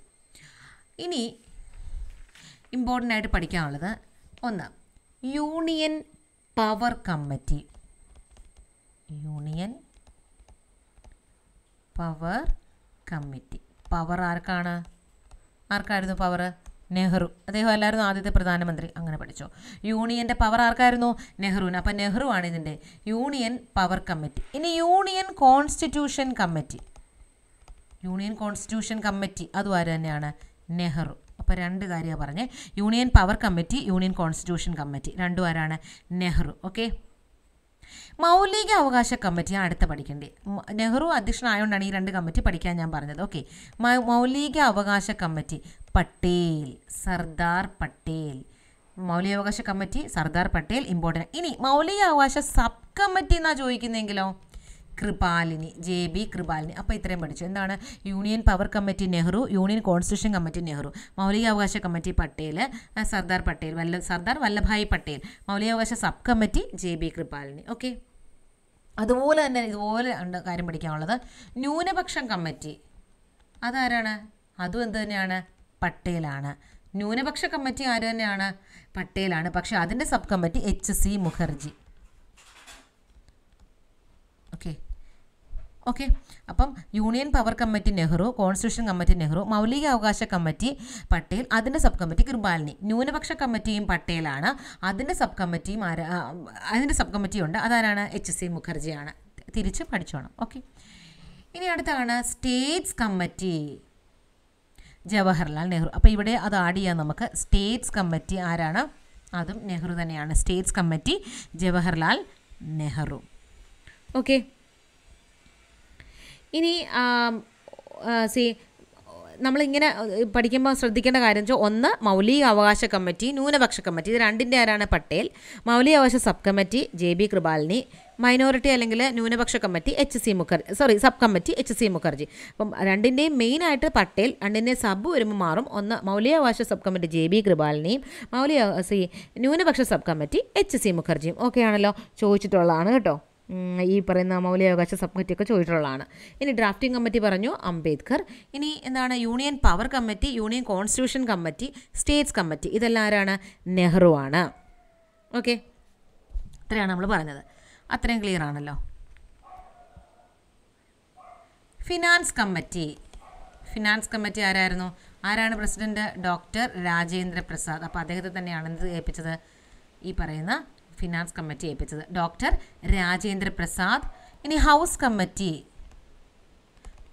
ഇനി ഇമ്പോർട്ടൻ്റ് ആയിട്ട് പഠിക്കാനുള്ളത് ഒന്ന് union power committee union power committee power ആർക്കാണ് ആർക്കായിരുന്നു പവർ നെഹ്റു അദ്ദേഹം അല്ലായിരുന്നു ആദ്യത്തെ പ്രധാനമന്ത്രി അങ്ങനെ പഠിച്ചു യൂണിയൻ്റെ പവർ ആർക്കായിരുന്നു നെഹ്റുവിന് അപ്പം നെഹ്റു ആണ് ഇതിൻ്റെ യൂണിയൻ പവർ കമ്മിറ്റി ഇനി union constitution committee union constitution committee അതും ആര് തന്നെയാണ് നെഹ്റു അപ്പോൾ രണ്ട് കാര്യമാണ് പറഞ്ഞത് union power committee union constitution committee രണ്ടും ആരാണ് നെഹ്റു ഓക്കെ മൗലിക അവകാശ കമ്മിറ്റിയാണ് അടുത്ത പഠിക്കേണ്ടത് നെഹ്റു അധ്യക്ഷനായതുകൊണ്ടാണ് ഈ രണ്ട് കമ്മിറ്റി പഠിക്കാൻ ഞാൻ പറഞ്ഞത് ഓക്കെ മൗലിക അവകാശ കമ്മിറ്റി പട്ടേൽ സർദാർ പട്ടേൽ അവകാശ കമ്മിറ്റി സർദാർ പട്ടേൽ ഇമ്പോർട്ടൻ്റ് ഇനി അവകാശ സബ് കമ്മിറ്റി എന്നാണ് ചോദിക്കുന്നതെങ്കിലോ കൃപാലിനി ജെ ബി കൃപാലിനി അപ്പോൾ ഇത്രയും പഠിച്ചു എന്താണ് union power committee Nehru union constitution committee Nehru മൗലികാവകാശ കമ്മിറ്റി പട്ടേൽ സർദാർ പട്ടേൽ വല്ല സർദാർ വല്ലഭായ് പട്ടേൽ മൗലികാവകാശ sub committee J B Kripalani okay അതുപോലെ തന്നെ ഇതുപോലെ ഉണ്ട് കാര്യം പഠിക്കാനുള്ളത് ന്യൂനപക്ഷം കമ്മിറ്റി അതാരാണ് അതും എന്ത് തന്നെയാണ് പട്ടേലാണ് ന്യൂനപക്ഷ കമ്മിറ്റി ആര് തന്നെയാണ് പട്ടേലാണ് പക്ഷേ അതിൻ്റെ sub committee H C Mukherjee okay അപ്പം union power committee Nehru constitution committee Nehru മൗലിക അവകാശ കമ്മിറ്റി പട്ടേൽ അതിൻ്റെ സബ് കമ്മിറ്റി കൃപാലിനി ന്യൂനപക്ഷ കമ്മിറ്റിയും പട്ടേലാണ് അതിൻ്റെ സബ് കമ്മിറ്റിയും ആരാ അതിൻ്റെ സബ് കമ്മിറ്റിയുണ്ട് അതാരാണ് എച്ച് സി മുഖർജിയാണ് തിരിച്ച് പഠിച്ചോണം ഓക്കെ ഇനി അടുത്താണ് സ്റ്റേറ്റ്സ് കമ്മിറ്റി ജവഹർലാൽ നെഹ്റു അപ്പോൾ ഇവിടെ അത് ആഡ് ചെയ്യാം നമുക്ക് സ്റ്റേറ്റ്സ് കമ്മിറ്റി ആരാണ് അതും നെഹ്റു തന്നെയാണ് states committee Jawaharlal Nehru okay ഇനി സി നമ്മളിങ്ങനെ പഠിക്കുമ്പോൾ ശ്രദ്ധിക്കേണ്ട കാര്യം വെച്ചാൽ ഒന്ന് മൗലിക അവകാശ കമ്മിറ്റി ന്യൂനപക്ഷ കമ്മിറ്റി ഇത് രണ്ടിൻ്റെ ആരാണ് പട്ടേൽ മൗലിക അവകാശ sub committee J B Kripalani minority അല്ലെങ്കിൽ ന്യൂനപക്ഷ committee H C Mukherjee sorry sub committee H C Mukherjee അപ്പം രണ്ടിൻ്റെയും മെയിനായിട്ട് പട്ടേൽ രണ്ടിൻ്റെയും സബ് വരുമ്പോൾ മാറും ഒന്ന് മൗലികാവകാശ സബ് കമ്മിറ്റി ജെ ബി കൃപാലിനിയും മൗലിക സി ന്യൂനപക്ഷ സബ് കമ്മിറ്റി എച്ച് സി മുഖർജിയും ഓക്കെ ആണല്ലോ ചോദിച്ചിട്ടുള്ളതാണ് കേട്ടോ ഈ പറയുന്ന മൗലികാവകാശ ഒക്കെ ചോദിച്ചിട്ടുള്ളതാണ് ഇനി ഡ്രാഫ്റ്റിംഗ് കമ്മിറ്റി പറഞ്ഞു അംബേദ്കർ ഇനി എന്താണ് union power committee union constitution committee states committee ഇതെല്ലാം ആരാണ് നെഹ്റു ആണ് ഓക്കെ ഇത്രയാണ് നമ്മൾ പറഞ്ഞത് അത്രയും ക്ലിയർ ആണല്ലോ ഫിനാൻസ് കമ്മിറ്റി ഫിനാൻസ് കമ്മിറ്റി ആരായിരുന്നു ആരാണ് പ്രസിഡന്റ് ഡോക്ടർ രാജേന്ദ്ര പ്രസാദ് അപ്പോൾ അദ്ദേഹത്തെ തന്നെയാണ് എന്ത് ഏൽപ്പിച്ചത് ഈ പറയുന്ന ഫിനാൻസ് കമ്മിറ്റി ഏൽപ്പിച്ചത് ഡോക്ടർ രാജേന്ദ്ര പ്രസാദ് ഇനി ഹൗസ് കമ്മിറ്റി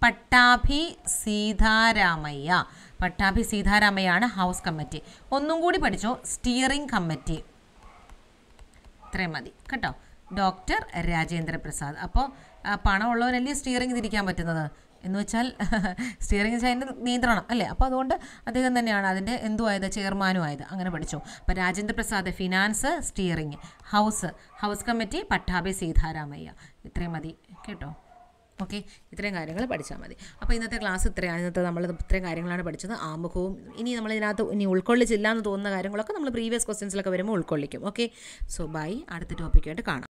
പട്ടാഭി സീതാരാമയ്യ പട്ടാഭി സീതാരാമയ്യാണ് ഹൗസ് കമ്മിറ്റി ഒന്നും കൂടി പഠിച്ചോ സ്റ്റിയറിംഗ് കമ്മിറ്റി ഇത്രയും മതി കേട്ടോ ഡോക്ടർ രാജേന്ദ്ര പ്രസാദ് അപ്പോൾ പണമുള്ളവരല്ലേ സ്റ്റിയറിംഗ് തിരിക്കാൻ പറ്റുന്നത് എന്ന് വെച്ചാൽ സ്റ്റിയറിംഗ് അതിൻ്റെ നിയന്ത്രണം അല്ലേ അപ്പോൾ അതുകൊണ്ട് അദ്ദേഹം തന്നെയാണ് അതിൻ്റെ എന്തു ആയത് ചെയർമാനും ആയത് അങ്ങനെ പഠിച്ചു അപ്പോൾ Rajendra Prasad finance steering house house committee Pattabhi Sitaramayya ഇത്രയും മതി കേട്ടോ ഓക്കെ ഇത്രയും കാര്യങ്ങൾ പഠിച്ചാൽ മതി അപ്പോൾ ഇന്നത്തെ ക്ലാസ് ഇത്രയാണ് ഇന്നത്തെ നമ്മൾ ഇത്രയും കാര്യങ്ങളാണ് പഠിച്ചത് ആമുഖവും ഇനി നമ്മൾ ഇതിനകത്ത് ഇനി ഉൾക്കൊള്ളിച്ചില്ല എന്ന് തോന്നുന്ന കാര്യങ്ങളൊക്കെ നമ്മൾ പ്രീവിയസ് ക്വസ്റ്റ്യൻസിലൊക്കെ വരുമ്പോൾ ഉൾക്കൊള്ളിക്കും ഓക്കെ സോ ബൈ അടുത്ത ടോപ്പിക്കായിട്ട് കാണാം